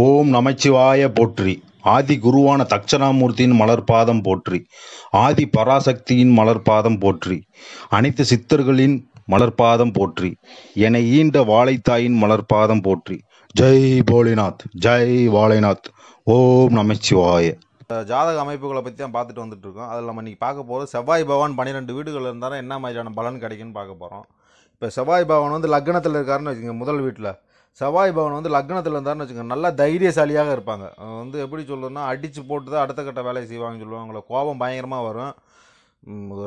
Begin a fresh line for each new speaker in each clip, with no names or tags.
ஓம் நமச்சிவாய போற்றி ஆதி குருவான தட்சணாமூர்த்தியின் மலர்பாதம் போற்றி ஆதி பராசக்தியின் மலர்பாதம் போற்றி அனைத்து சித்தர்களின் மலர்பாதம் போற்றி என ஈண்ட வாழைத்தாயின் மலர்பாதம் போற்றி ஜெய் போலிநாத் ஜெய் வாழைநாத் ஓம் நமச்சிவாய ஜாதக அமைப்புகளை பற்றி தான் பார்த்துட்டு வந்துட்டு இருக்கோம் அதில் நம்ம இன்றைக்கி பார்க்க போகிறது செவ்வாய் பவான் பன்னிரெண்டு வீடுகள் இருந்தாலும் என்ன மாதிரியான பலன் கிடைக்குன்னு பார்க்க போகிறோம் இப்போ செவ்வாய் பவான் வந்து லக்னத்தில் இருக்காருன்னு வச்சுக்கோங்க முதல் வீட்டில் செவ்வாய் பவன் வந்து லக்னத்தில் இருந்தார்னு வச்சுக்கோங்க நல்லா தைரியசாலியாக இருப்பாங்க வந்து எப்படி சொல்லணும்னா அடித்து போட்டு தான் அடுத்த கட்ட வேலையை செய்வாங்கன்னு சொல்லுவாங்க கோபம் பயங்கரமாக வரும்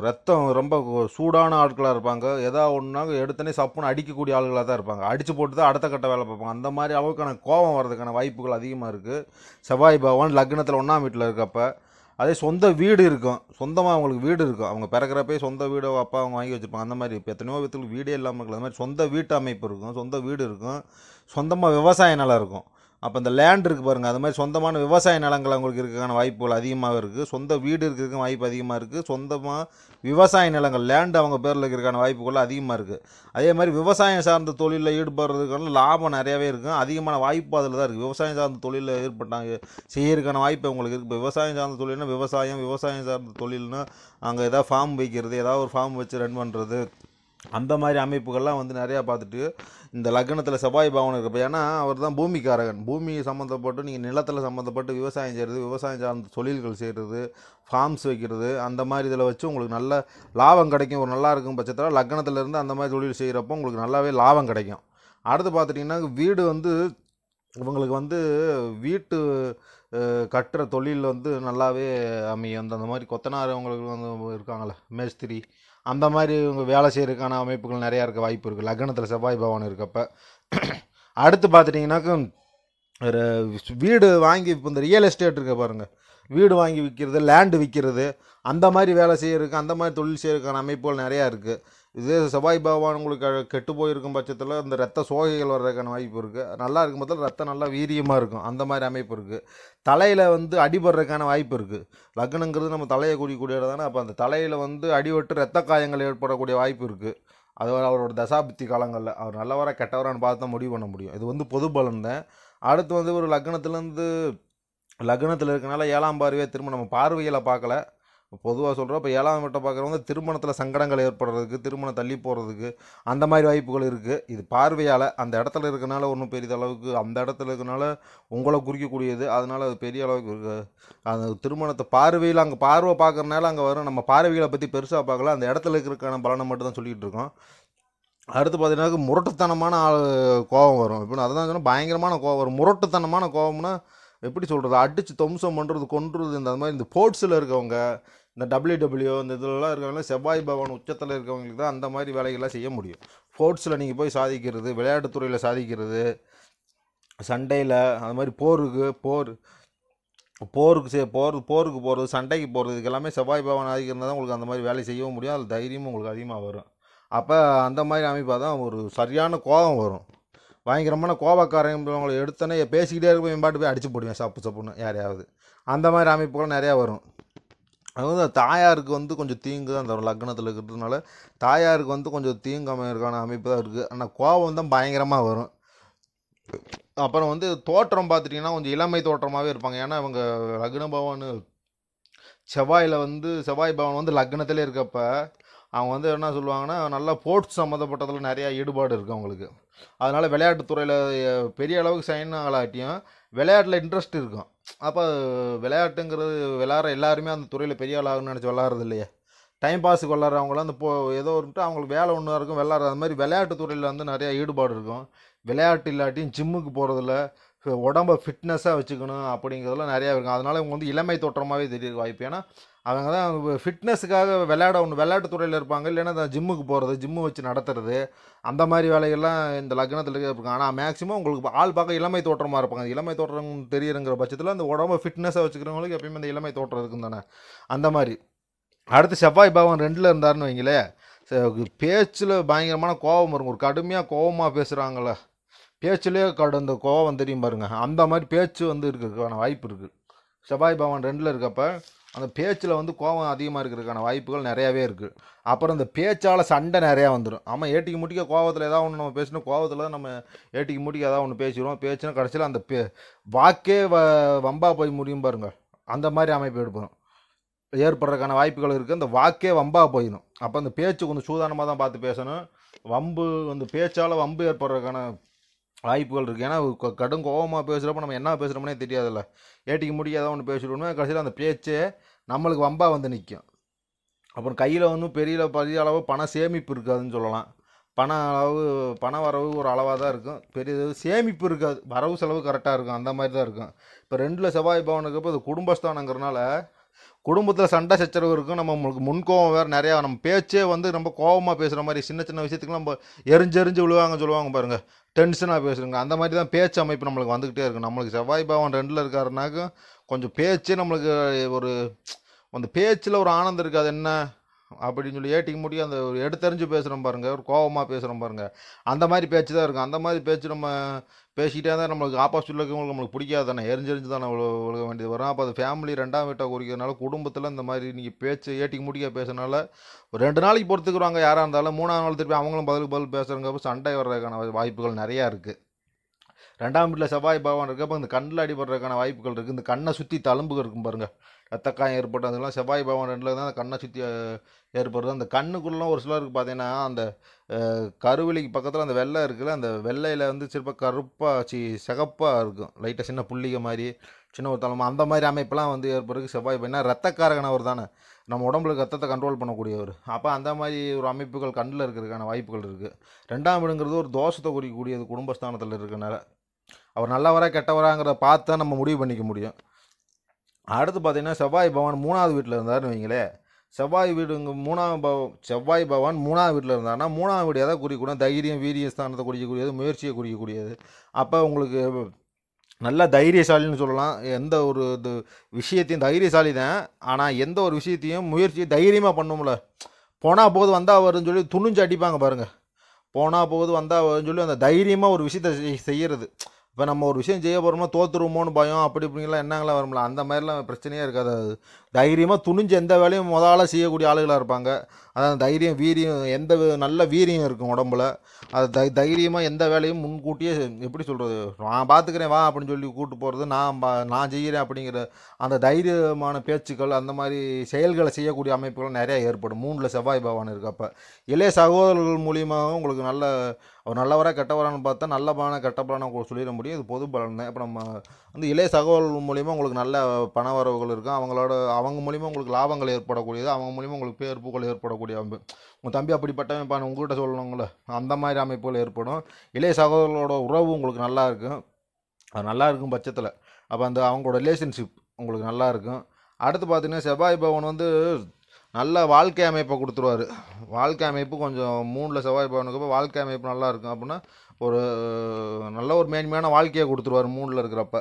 ரத்தம் ரொம்ப சூடான ஆட்களாக இருப்பாங்க எதா ஒன்றுனா எடுத்தனே சப்புன்னு அடிக்கக்கூடிய ஆளுகளாக தான் இருப்பாங்க அடித்து போட்டு தான் அடுத்த கட்ட வேலை பார்ப்பாங்க அந்த மாதிரி அளவுக்கான கோபம் வர்றதுக்கான வாய்ப்புகள் அதிகமாக இருக்குது செவ்வாய் பகவான் லக்னத்தில் ஒன்றாம் வீட்டில் இருக்கப்போ அதே சொந்த வீடு இருக்கும் சொந்தமாக அவங்களுக்கு வீடு இருக்கும் அவங்க பிறக்கிறப்பே சொந்த வீடோ அப்பா அவங்க வாங்கி வச்சுருப்பாங்க அந்த மாதிரி இப்போ எத்தனையோ விதத்துக்கு வீடே இல்லாமல் இருக்குது அந்த மாதிரி சொந்த வீட்டு அமைப்பு இருக்கும் சொந்த வீடு இருக்கும் சொந்தமாக விவசாய நிலம் இருக்கும் அப்போ இந்த லேண்ட் இருக்குது பாருங்கள் அது மாதிரி சொந்தமான விவசாய நிலங்கள் அவங்களுக்கு இருக்கிறதுக்கான வாய்ப்புகள் அதிகமாக இருக்குது சொந்த வீடு இருக்கிறதுக்கு வாய்ப்பு அதிகமாக இருக்குது சொந்தமாக விவசாய நிலங்கள் லேண்டு அவங்க பேரில் இருக்கிறதுக்கான வாய்ப்புகள் அதிகமாக இருக்குது அதே மாதிரி விவசாயம் சார்ந்த தொழிலில் ஈடுபடுறதுக்கான லாபம் நிறையாவே இருக்கும் அதிகமான வாய்ப்பு அதில் தான் இருக்குது விவசாயம் சார்ந்த தொழிலில் ஏற்பட்டாங்க செய்யறதுக்கான வாய்ப்பு அவங்களுக்கு இருக்குது இப்போ விவசாயம் சார்ந்த தொழில்னா விவசாயம் விவசாயம் சார்ந்த தொழில்னா அங்கே எதாவது ஃபார்ம் வைக்கிறது ஏதாவது ஒரு ஃபார்ம் வச்சு ரன் பண்ணுறது அந்த மாதிரி அமைப்புகள்லாம் வந்து நிறையா பார்த்துட்டு இந்த லக்னத்தில் செவ்வாய் பவன் இருப்ப ஏன்னா அவர் தான் பூமிக்காரகன் பூமி சம்மந்தப்பட்டு நீங்கள் நிலத்தில் சம்மந்தப்பட்டு விவசாயம் செய்கிறது விவசாயம் சார்ந்த தொழில்கள் செய்கிறது ஃபார்ம்ஸ் வைக்கிறது அந்த மாதிரி இதில் வச்சு உங்களுக்கு நல்ல லாபம் கிடைக்கும் ஒரு நல்லா இருக்கும் பட்சத்தில் லக்னத்தில் இருந்து அந்த மாதிரி தொழில் செய்கிறப்போ உங்களுக்கு நல்லாவே லாபம் கிடைக்கும் அடுத்து பார்த்துட்டிங்கன்னா வீடு வந்து இவங்களுக்கு வந்து வீட்டு கட்டுற தொழில் வந்து நல்லாவே அமையும் அந்த மாதிரி கொத்தனார் அவங்களுக்கு வந்து இருக்காங்களே மேஸ்திரி அந்த மாதிரி இவங்க வேலை செய்கிறதுக்கான அமைப்புகள் நிறையா இருக்க வாய்ப்பு இருக்குது லக்னத்தில் செவ்வாய் பவான் இருக்கப்ப அடுத்து பார்த்துட்டிங்கனாக்கா ஒரு வீடு வாங்கி இப்போ இந்த ரியல் எஸ்டேட் இருக்க பாருங்கள் வீடு வாங்கி விற்கிறது லேண்டு விற்கிறது அந்த மாதிரி வேலை செய்யறதுக்கு அந்த மாதிரி தொழில் செய்யறதுக்கான அமைப்புகள் நிறையா இருக்குது இதே செவ்வாய் பகவான் உங்களுக்கு கெட்டு போயிருக்கும் பட்சத்தில் இந்த ரத்த சோகைகள் வர்றதுக்கான வாய்ப்பு இருக்குது நல்லா இருக்கும் பட்சத்தில் ரத்தம் நல்லா வீரியமாக இருக்கும் அந்த மாதிரி அமைப்பு இருக்குது தலையில் வந்து அடிபடுறதுக்கான வாய்ப்பு இருக்குது லக்னங்கிறது நம்ம தலையை கூடிய தானே அப்போ அந்த தலையில் வந்து அடிபட்டு ரத்த காயங்கள் ஏற்படக்கூடிய வாய்ப்பு இருக்குது அது அவரோட தசாபுத்தி காலங்களில் அவர் நல்லவராக கெட்டவரான்னு பார்த்து தான் முடிவு பண்ண முடியும் இது வந்து பொது பலன் தான் அடுத்து வந்து ஒரு லக்னத்துலேருந்து லக்னத்தில் இருக்கனால ஏழாம் பார்வையை திரும்ப நம்ம பார்வையில் பார்க்கல பொதுவாக சொல்கிறோம் இப்போ ஏழாம் வீட்டை பார்க்குறவங்க திருமணத்தில் சங்கடங்கள் ஏற்படுறதுக்கு திருமணம் தள்ளி போகிறதுக்கு அந்த மாதிரி வாய்ப்புகள் இருக்குது இது பார்வையால் அந்த இடத்துல இருக்கனால ஒன்றும் பெரிய அளவுக்கு அந்த இடத்துல இருக்கனால உங்களை குறிக்கக்கூடியது அதனால் அது பெரிய அளவுக்கு அந்த திருமணத்தை பார்வையில் அங்கே பார்வை பார்க்குறனால அங்கே வரும் நம்ம பார்வைகளை பற்றி பெருசாக பார்க்கல அந்த இடத்துல இருக்கிறக்கான பலனை மட்டும் தான் சொல்லிகிட்டு இருக்கோம் அடுத்து பார்த்தீங்கன்னா முரட்டுத்தனமான ஆள் கோபம் வரும் இப்போ அதுதான் சொன்னால் பயங்கரமான கோபம் வரும் முரட்டுத்தனமான கோபம்னா எப்படி சொல்கிறது அடித்து தொம்சம் பண்ணுறது கொன்றுறது இந்த மாதிரி இந்த ஸ்போர்ட்ஸில் இருக்கவங்க இந்த டபிள்யூ டபிள்யூ இந்த இதெல்லாம் இருக்கிறவங்களாம் செவ்வாய் பவன் உச்சத்தில் இருக்கிறவங்களுக்கு தான் அந்த மாதிரி வேலைகள்லாம் செய்ய முடியும் ஸ்போர்ட்ஸில் நீங்கள் போய் சாதிக்கிறது விளையாட்டுத்துறையில் சாதிக்கிறது சண்டையில் அது மாதிரி போருக்கு போர் போருக்கு சே போர் போருக்கு போகிறது சண்டைக்கு போகிறது இதுக்கெல்லாமே எல்லாமே செவ்வாய் பவன் ஆகிக்கிறதா தான் உங்களுக்கு அந்த மாதிரி வேலை செய்யவும் முடியும் அதில் தைரியமும் உங்களுக்கு அதிகமாக வரும் அப்போ அந்த மாதிரி அமைப்பாக தான் ஒரு சரியான கோபம் வரும் பயங்கரமான கோபக்காரங்க எடுத்தோன்னே பேசிக்கிட்டே இருக்கும் பாட்டு போய் அடிச்சு போடுவேன் சப்பு சப்புன்னு யாரையாவது அந்த மாதிரி அமைப்புகள் நிறையா வரும் அது வந்து தாயாருக்கு வந்து கொஞ்சம் தீங்கு தான் தரும் லக்னத்தில் இருக்கிறதுனால தாயாருக்கு வந்து கொஞ்சம் தீங்கு அமைகிறதுக்கான அமைப்பு தான் இருக்குது ஆனால் கோபம் தான் பயங்கரமாக வரும் அப்புறம் வந்து தோற்றம் பார்த்துட்டிங்கன்னா கொஞ்சம் இளமை தோற்றமாகவே இருப்பாங்க ஏன்னா இவங்க லக்ன பவான் செவ்வாயில் வந்து செவ்வாய் பவன் வந்து லக்னத்திலே இருக்கப்ப அவங்க வந்து என்ன சொல்லுவாங்கன்னா நல்லா ஸ்போர்ட்ஸ் சம்மந்தப்பட்டதில் நிறையா ஈடுபாடு இருக்குது அவங்களுக்கு அதனால் விளையாட்டுத்துறையில் பெரிய அளவுக்கு சைன் ஆகலாட்டியும் விளையாட்டில் இன்ட்ரெஸ்ட் இருக்கும் அப்போ விளையாட்டுங்கிறது விளாட்ற எல்லாருமே அந்த துறையில் பெரிய ஆளாகணும்னு நினச்சி விளாட்றது இல்லையே டைம் பாஸுக்கு விளாட்றவங்களாம் அந்த போ ஏதோ வந்துட்டு அவங்களுக்கு வேலை ஒன்றா இருக்கும் விளாட்ற அது மாதிரி விளையாட்டு துறையில் வந்து நிறையா ஈடுபாடு இருக்கும் விளையாட்டு இல்லாட்டியும் ஜிம்முக்கு போகிறதில்ல உடம்பை ஃபிட்னஸாக வச்சுக்கணும் அப்படிங்கிறதுலாம் நிறையா இருக்கும் அதனால் இவங்க வந்து இளமை தோற்றமாகவே தெரியுது வாய்ப்பு ஏன்னா அவங்க தான் ஃபிட்னஸுக்காக விளையாட ஒன்று விளையாட்டுத்துறையில் இருப்பாங்க இல்லைன்னா அந்த ஜிம்முக்கு போகிறது ஜிம்மு வச்சு நடத்துறது அந்த மாதிரி வேலைகள்லாம் இந்த லக்னத்தில் இருப்பாங்க ஆனால் மேக்ஸிமம் உங்களுக்கு ஆள் பார்க்க இளமை தோற்றமாக இருப்பாங்க இளமை தோற்றம் தெரியுங்கிற பட்சத்தில் அந்த உடம்பை ஃபிட்னஸாக வச்சுக்கிறவங்களுக்கு எப்பயுமே அந்த இளமை தோற்றம் இருக்கும் தானே அந்த மாதிரி அடுத்து செவ்வாய் பகவான் ரெண்டில் இருந்தாருன்னு வைங்களேன் பேச்சில் பயங்கரமான கோபம் இருக்கும் ஒரு கடுமையாக கோபமாக பேசுகிறாங்களே பேச்சிலே கடந்த கோவம் தெரியும் பாருங்க அந்த மாதிரி பேச்சு வந்து இருக்கிறதுக்கான வாய்ப்பு இருக்குது செவ்வாய் பவன் ரெண்டில் இருக்கப்ப அந்த பேச்சில் வந்து கோபம் அதிகமாக இருக்கிறதுக்கான வாய்ப்புகள் நிறையாவே இருக்குது அப்புறம் இந்த பேச்சால் சண்டை நிறையா வந்துடும் ஆமாம் ஏட்டிக்கு முட்டிக்க கோபத்தில் ஏதாவது ஒன்று நம்ம பேசணும் கோபத்தில் நம்ம ஏட்டிக்கு முட்டிக்க ஏதாவது ஒன்று பேசிடுவோம் பேச்சுனா கடைசியில் அந்த பே வாக்கே வ வம்பா போய் முடியும் பாருங்க அந்த மாதிரி அமைப்பு எடுப்போம் ஏற்படுறதுக்கான வாய்ப்புகள் இருக்குது அந்த வாக்கே வம்பா போயிடும் அப்போ அந்த பேச்சு கொஞ்சம் சூதானமாக தான் பார்த்து பேசணும் வம்பு அந்த பேச்சால் வம்பு ஏற்படுறதுக்கான வாய்ப்புகள் இருக்குது ஏன்னா கடும் கோபமாக பேசுகிறப்ப நம்ம என்ன பேசுகிறோம்னே தெரியாதுல்ல ஏட்டிக்கு முடியாத ஒன்று பேசிடுவோம்னா கடைசியில் அந்த பேச்சே நம்மளுக்கு வம்பா வந்து நிற்கும் அப்புறம் கையில் வந்து பெரிய பெரிய அளவு பண சேமிப்பு இருக்காதுன்னு சொல்லலாம் பண அளவு பண வரவு ஒரு அளவாக தான் இருக்கும் பெரிய சேமிப்பு இருக்காது வரவு செலவு கரெக்டாக இருக்கும் அந்த மாதிரி தான் இருக்கும் இப்போ ரெண்டில் செவ்வாய் பவனுக்கு இப்போ இது குடும்பஸ்தானங்கிறனால குடும்பத்தில் சண்டை சச்சரவு இருக்கும் நம்ம நம்மளுக்கு முன்கோவம் வேறு நிறையா நம்ம பேச்சே வந்து ரொம்ப கோபமாக பேசுகிற மாதிரி சின்ன சின்ன விஷயத்துக்கு நம்ம எரிஞ்செரிஞ்சு விழுவாங்கன்னு சொல்லுவாங்க பாருங்கள் டென்ஷனாக பேசுகிறாங்க அந்த மாதிரி தான் பேச்சு அமைப்பு நம்மளுக்கு வந்துக்கிட்டே இருக்கும் நம்மளுக்கு செவ்வாய் பவன் ரெண்டில் இருக்காருனாக்க கொஞ்சம் பேச்சே நம்மளுக்கு ஒரு அந்த பேச்சில் ஒரு ஆனந்தம் இருக்காது என்ன அப்படின்னு சொல்லி ஏட்டிக்கு முடி அந்த ஒரு எடுத்தறிஞ்சு பேசுகிறோம் பாருங்கள் ஒரு கோபமாக பேசுகிறோம் பாருங்கள் அந்த மாதிரி பேச்சு தான் இருக்கும் அந்த மாதிரி பேச்சு நம்ம பேசிகிட்டே தான் நம்மளுக்கு ஆப்போசிட்டில் இருக்கவங்களுக்கு நம்மளுக்கு பிடிக்காது தானே எரிஞ்செறிஞ்சு தானே அவ்வளோ விழுக வேண்டியது வரும் அப்போ அது ஃபேமிலி ரெண்டாம் வீட்டை குறிக்கிறதுனால குடும்பத்தில் இந்த மாதிரி நீங்கள் பேச்சு ஏட்டிக்கு முடிக்க பேசுறதுனால ஒரு ரெண்டு நாளைக்கு பொறுத்துக்குறாங்க யாராக இருந்தாலும் மூணாம் நாள் திருப்பி அவங்களும் பதில் பதில் பேசுகிறங்க சண்டை வர்றதுக்கான வாய்ப்புகள் நிறையா இருக்குது ரெண்டாம் வீட்டில் செவ்வாய் பகவான் இருக்கப்போ இந்த கண்ணில் அடிபடுறதுக்கான வாய்ப்புகள் இருக்குது இந்த கண்ணை சுற்றி தழும்புகள் இருக்கும் பாருங்கள் ரத்தக்காயம் ஏற்பட்டு அதெல்லாம் செவ்வாய் பகவான் ரெண்டில் தான் அந்த கண்ணை சுற்றி ஏற்படுது அந்த கண்ணுக்குள்ளே ஒரு சிலருக்கு பார்த்தீங்கன்னா அந்த கருவிலிக்கு பக்கத்தில் அந்த வெள்ளை இருக்குல்ல அந்த வெள்ளையில் வந்து சிறப்பாக கருப்பாக சி சிகப்பாக இருக்கும் லைட்டாக சின்ன புள்ளிக மாதிரி சின்ன ஒரு தலைமை அந்த மாதிரி அமைப்பெல்லாம் வந்து ஏற்படுறதுக்கு செவ்வாய் பையனா ரத்தக்காரகனவர் தானே நம்ம உடம்புல ரத்தத்தை கண்ட்ரோல் பண்ணக்கூடியவர் அப்போ அந்த மாதிரி ஒரு அமைப்புகள் கண்ணில் இருக்கிறதுக்கான வாய்ப்புகள் இருக்குது ரெண்டாம் வீடுங்கிறது ஒரு தோஷத்தை குறிக்கக்கூடியது குடும்பஸ்தானத்தில் இருக்கிறனால அவர் நல்லவரா கெட்டவராங்கிறத பார்த்து தான் நம்ம முடிவு பண்ணிக்க முடியும் அடுத்து பார்த்தீங்கன்னா செவ்வாய் பவான் மூணாவது வீட்டில் இருந்தார்னு வைங்களேன் செவ்வாய் வீடுங்க மூணாவது பவ செவ்வாய் பவான் மூணாவது வீட்டில் இருந்தார்னா மூணாவது வீடு எதாவது குறிக்கூடும் தைரியம் வீரிய ஸ்தானத்தை குறிக்கக்கூடியது முயற்சியை குறிக்கக்கூடியது அப்போ உங்களுக்கு நல்ல தைரியசாலின்னு சொல்லலாம் எந்த ஒரு இது விஷயத்தையும் தைரியசாலி தான் ஆனால் எந்த ஒரு விஷயத்தையும் முயற்சியை தைரியமாக பண்ணும்ல போனால் போது வந்தால் வரும்னு சொல்லி துணிஞ்சு அடிப்பாங்க பாருங்கள் போனால் போது வந்தால் வரும்னு சொல்லி அந்த தைரியமாக ஒரு விஷயத்தை செய்கிறது இப்போ நம்ம ஒரு விஷயம் செய்ய போகிறோம்னா தோற்றுருவோமோன்னு பயம் அப்படி இப்படிங்கலாம் என்னங்களாம் வரும்ல அந்த மாதிரிலாம் பிரச்சனையே இருக்காது அது தைரியமாக துணிஞ்சு எந்த வேலையும் முத செய்யக்கூடிய ஆளுகளாக இருப்பாங்க அதான் தைரியம் வீரியம் எந்த நல்ல வீரியம் இருக்கும் உடம்புல அது தை தைரியமாக எந்த வேலையும் முன்கூட்டியே எப்படி சொல்கிறது நான் பார்த்துக்கிறேன் வா அப்படின்னு சொல்லி கூப்பிட்டு போகிறது நான் நான் செய்கிறேன் அப்படிங்கிற அந்த தைரியமான பேச்சுக்கள் அந்த மாதிரி செயல்களை செய்யக்கூடிய அமைப்புகள் நிறையா ஏற்படும் மூணில் செவ்வாய் பவான் அப்போ இளைய சகோதரர்கள் மூலியமாகவும் உங்களுக்கு நல்ல ஒரு நல்லவராக கெட்டவரான்னு பார்த்தா நல்ல பலனை கெட்ட பலனை சொல்லிட முடியும் இது பொது பலன் தான் இப்போ நம்ம அந்த இளைய சகோதரர்கள் மூலிமா உங்களுக்கு நல்ல பண வரவுகள் இருக்கும் அவங்களோட அவங்க மூலிமா உங்களுக்கு லாபங்கள் ஏற்படக்கூடியது அவங்க மூலிமா உங்களுக்கு பேர் புகழ் ஏற்படக்கூடிய அமைப்பு உங்கள் தம்பி அப்படிப்பட்டவன் நான் உங்கள்கிட்ட சொல்லணுங்கள அந்த மாதிரி அமைப்புகள் ஏற்படும் இளைய சகோதரர்களோட உறவு உங்களுக்கு நல்லா இருக்கும் அது நல்லா இருக்கும் பட்சத்தில் அப்போ அந்த அவங்களோட ரிலேஷன்ஷிப் உங்களுக்கு நல்லா இருக்கும் அடுத்து பார்த்தீங்கன்னா செவ்வாய் பவன் வந்து நல்ல வாழ்க்கை அமைப்பை கொடுத்துருவார் வாழ்க்கை அமைப்பு கொஞ்சம் மூணில் செவ்வாய் பவனுக்கு வாழ்க்கை அமைப்பு நல்லா இருக்கும் அப்படின்னா ஒரு நல்ல ஒரு மேன்மையான வாழ்க்கையை கொடுத்துருவார் மூணில் இருக்கிறப்ப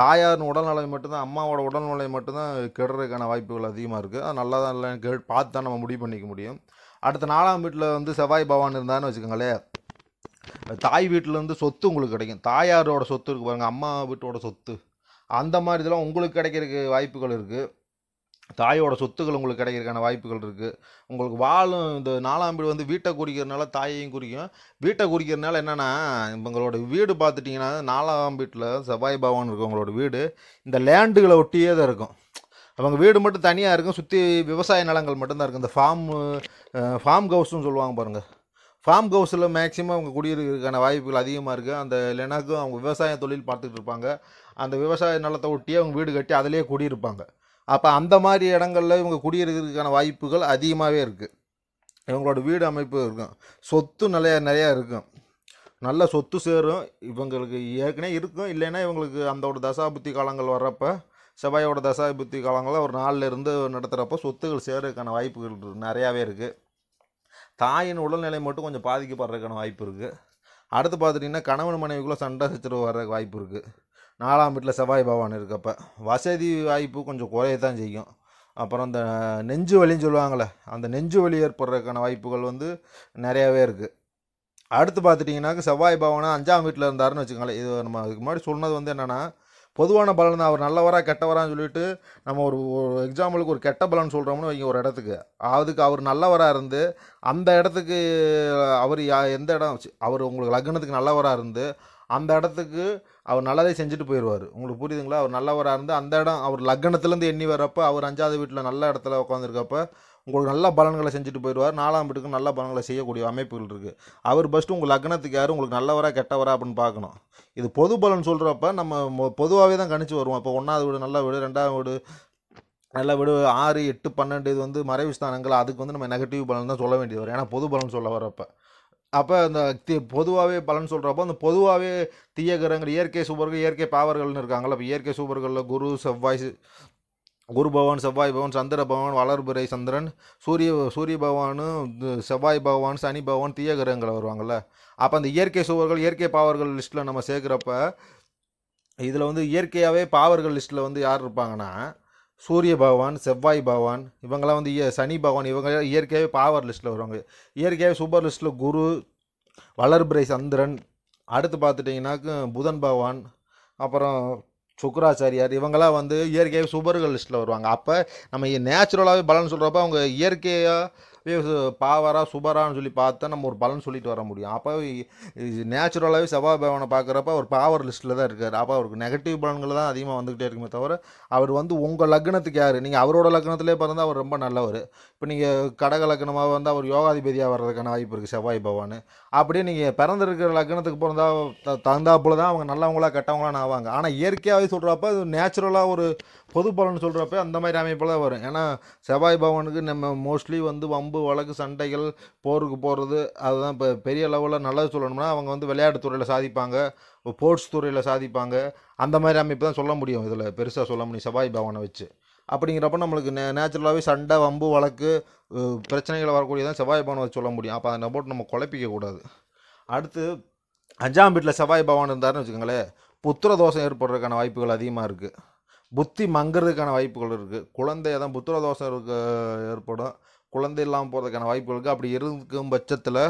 தாயாரின் உடல்நிலை மட்டும்தான் அம்மாவோட உடல்நிலை மட்டும்தான் கெடுறதுக்கான வாய்ப்புகள் அதிகமாக இருக்குது அது நல்லா தான் இல்லை கே பார்த்து தான் நம்ம முடிவு பண்ணிக்க முடியும் அடுத்த நாலாம் வீட்டில் வந்து செவ்வாய் பவான் இருந்தான்னு வச்சுக்கோங்களேன் தாய் வீட்டிலேருந்து சொத்து உங்களுக்கு கிடைக்கும் தாயாரோட சொத்து இருக்குது பாருங்கள் அம்மா வீட்டோட சொத்து அந்த மாதிரி இதெல்லாம் உங்களுக்கு கிடைக்கிறதுக்கு வாய்ப்புகள் இருக்குது தாயோட சொத்துக்கள் உங்களுக்கு கிடைக்கிறதுக்கான வாய்ப்புகள் இருக்குது உங்களுக்கு வாழும் இந்த நாலாம் வீடு வந்து வீட்டை குறிக்கிறதுனால தாயையும் குறிக்கும் வீட்டை குறிக்கிறதுனால என்னென்னா உங்களோட வீடு பார்த்துட்டிங்கன்னா நாலாம் வீட்டில் செவ்வாய் பவன் இருக்கும் உங்களோட வீடு இந்த லேண்டுகளை ஒட்டியே தான் இருக்கும் அவங்க வீடு மட்டும் தனியாக இருக்கும் சுற்றி விவசாய நிலங்கள் மட்டும்தான் இருக்கும் இந்த ஃபார்ம் ஃபார்ம் ஹவுஸ்னு சொல்லுவாங்க பாருங்கள் ஃபார்ம் ஹவுஸில் மேக்ஸிமம் அவங்க குடியிருக்கிறதுக்கான வாய்ப்புகள் அதிகமாக இருக்குது அந்த இல்லைனாக்கும் அவங்க விவசாய தொழில் பார்த்துட்டு இருப்பாங்க அந்த விவசாய நிலத்தை ஒட்டியே அவங்க வீடு கட்டி அதிலே குடியிருப்பாங்க அப்போ அந்த மாதிரி இடங்களில் இவங்க குடியிருக்கிறதுக்கான வாய்ப்புகள் அதிகமாகவே இருக்குது இவங்களோட வீடு அமைப்பு இருக்கும் சொத்து நிறையா நிறையா இருக்கும் நல்ல சொத்து சேரும் இவங்களுக்கு ஏற்கனவே இருக்கும் இல்லைன்னா இவங்களுக்கு அந்த ஒரு தசாபுத்தி காலங்கள் வர்றப்போ செவ்வாயோட தசாபுத்தி காலங்களில் ஒரு நாளில் இருந்து நடத்துகிறப்போ சொத்துகள் சேருறதுக்கான வாய்ப்புகள் நிறையாவே இருக்குது தாயின் உடல்நிலை மட்டும் கொஞ்சம் பாதிக்கப்படுறதுக்கான வாய்ப்பு இருக்குது அடுத்து பார்த்துட்டிங்கன்னா கணவன் மனைவிக்குள்ளே சண்டை சச்சரவு வர்றதுக்கு வாய்ப்பு இருக்குது நாலாம் வீட்டில் செவ்வாய் பவான் இருக்கப்ப வசதி வாய்ப்பு கொஞ்சம் குறைய தான் செய்யும் அப்புறம் இந்த நெஞ்சு வலின்னு சொல்லுவாங்களே அந்த நெஞ்சு வலி ஏற்படுறதுக்கான வாய்ப்புகள் வந்து நிறையாவே இருக்குது அடுத்து பார்த்துட்டிங்கனாக்க செவ்வாய் பவனா அஞ்சாம் வீட்டில் இருந்தாருன்னு வச்சுக்கோங்களேன் இது நம்ம அதுக்கு முன்னாடி சொன்னது வந்து என்னென்னா பொதுவான பலன் தான் அவர் நல்லவரா கெட்டவராக சொல்லிட்டு நம்ம ஒரு ஒரு எக்ஸாம்பிளுக்கு ஒரு கெட்ட பலன் சொல்கிறோம்னு வைங்க ஒரு இடத்துக்கு அதுக்கு அவர் நல்லவராக இருந்து அந்த இடத்துக்கு அவர் எந்த இடம் அவர் உங்களுக்கு லக்னத்துக்கு நல்லவராக இருந்து அந்த இடத்துக்கு அவர் நல்லதே செஞ்சுட்டு போயிடுவார் உங்களுக்கு புரியுதுங்களா அவர் நல்லவராக இருந்து அந்த இடம் அவர் லக்னத்துலேருந்து எண்ணி வரப்போ அவர் அஞ்சாவது வீட்டில் நல்ல இடத்துல உட்காந்துருக்கப்ப உங்களுக்கு நல்ல பலன்களை செஞ்சுட்டு போயிடுவார் நாலாம் வீட்டுக்கு நல்ல பலன்களை செய்யக்கூடிய அமைப்புகள் இருக்குது அவர் ஃபஸ்ட்டு உங்கள் லக்னத்துக்கு யார் உங்களுக்கு நல்லவராக கெட்டவரா அப்படின்னு பார்க்கணும் இது பொது பலன் சொல்கிறப்ப நம்ம பொதுவாகவே தான் கணிச்சு வருவோம் இப்போ ஒன்றாவது வீடு நல்ல வீடு ரெண்டாவது வீடு நல்ல வீடு ஆறு எட்டு பன்னெண்டு இது வந்து மறைவு ஸ்தானங்கள் அதுக்கு வந்து நம்ம நெகட்டிவ் பலன் தான் சொல்ல வேண்டியது வரும் ஏன்னா பொது பலன் சொல்ல வரப்போ அப்போ அந்த தி பொதுவாகவே பலன் சொல்கிறப்போ அந்த பொதுவாகவே தீய கிரகங்கள் இயற்கை சூப்பர்கள் இயற்கை பாவர்கள்னு இருக்காங்களா இப்போ இயற்கை சூப்பர்களில் குரு செவ்வாய் குரு பகவான் செவ்வாய் பகவான் சந்திர பகவான் வளர்புரை சந்திரன் சூரிய சூரிய பகவானும் செவ்வாய் பகவான் சனி பகவான் தீய கிரகங்கள் வருவாங்கள்ல அப்போ அந்த இயற்கை சுவர்கள் இயற்கை பாவர்கள் லிஸ்ட்டில் நம்ம சேர்க்குறப்ப இதில் வந்து இயற்கையாகவே பாவர்கள் லிஸ்ட்டில் வந்து யார் இருப்பாங்கன்னா சூரிய பகவான் செவ்வாய் பகவான் இவங்கெல்லாம் வந்து சனி பகவான் இவங்க இயற்கையாகவே பாவர் லிஸ்ட்டில் வருவாங்க இயற்கையாகவே சூப்பர் லிஸ்ட்டில் குரு வளர்பிரை சந்திரன் அடுத்து பார்த்துட்டிங்கன்னாக்கு புதன் பகவான் அப்புறம் சுக்கராச்சாரியார் இவங்கெல்லாம் வந்து இயற்கையாகவே சூப்பர்கள் லிஸ்ட்டில் வருவாங்க அப்போ நம்ம நேச்சுரலாகவே பலன்னு சொல்கிறப்ப அவங்க இயற்கையாக பாவரா சுபரான்னு சொல்லி பார்த்தா நம்ம ஒரு பலன் சொல்லிட்டு வர முடியும் அப்போ நேச்சுரலாகவே செவ்வாய் பவனை பார்க்குறப்ப அவர் பாவர் லிஸ்ட்டில் தான் இருக்கார் அப்போ அவருக்கு நெகட்டிவ் பலன்கள் தான் அதிகமாக வந்துகிட்டே இருக்குமே தவிர அவர் வந்து உங்கள் லக்னத்துக்கு யார் நீங்கள் அவரோட லக்னத்திலே பிறந்தால் அவர் ரொம்ப நல்லவர் இப்போ நீங்கள் கடக லக்னமாக வந்து அவர் யோகாதிபதியாக வர்றதுக்கான வாய்ப்பு இருக்குது செவ்வாய் பவான் அப்படியே நீங்கள் பிறந்திருக்கிற லக்னத்துக்கு பிறந்தால் த தகுந்தாப்புல தான் அவங்க நல்லவங்களா கெட்டவங்களான்னு ஆவாங்க ஆனால் இயற்கையாகவே சொல்கிறப்ப அது நேச்சுரலாக ஒரு பொது பலன் சொல்கிறப்ப அந்த மாதிரி அமைப்பில் வரும் ஏன்னா செவ்வாய் பவனுக்கு நம்ம மோஸ்ட்லி வந்து வம்பு வம்பு வழக்கு சண்டைகள் போருக்கு போகிறது அதுதான் இப்போ பெரிய லெவலில் நல்லது சொல்லணும்னா அவங்க வந்து விளையாட்டு துறையில் சாதிப்பாங்க ஸ்போர்ட்ஸ் துறையில் சாதிப்பாங்க அந்த மாதிரி அமைப்பு தான் சொல்ல முடியும் இதில் பெருசாக சொல்ல முடியும் செவ்வாய் பவனை வச்சு அப்படிங்கிறப்ப நம்மளுக்கு நே நேச்சுரலாகவே சண்டை வம்பு வழக்கு வரக்கூடிய வரக்கூடியதான் செவ்வாய் பவனை வச்சு சொல்ல முடியும் அப்போ அதை போட்டு நம்ம குழப்பிக்கக்கூடாது அடுத்து அஞ்சாம் வீட்டில் செவ்வாய் பவன் இருந்தாருன்னு வச்சுக்கோங்களேன் புத்திர தோஷம் ஏற்படுறதுக்கான வாய்ப்புகள் அதிகமாக இருக்குது புத்தி மங்குறதுக்கான வாய்ப்புகள் இருக்குது குழந்தை தான் புத்திர தோஷம் இருக்க ஏற்படும் குழந்தை இல்லாமல் போகிறதுக்கான வாய்ப்பு இருக்குது அப்படி இருக்கும் பட்சத்தில்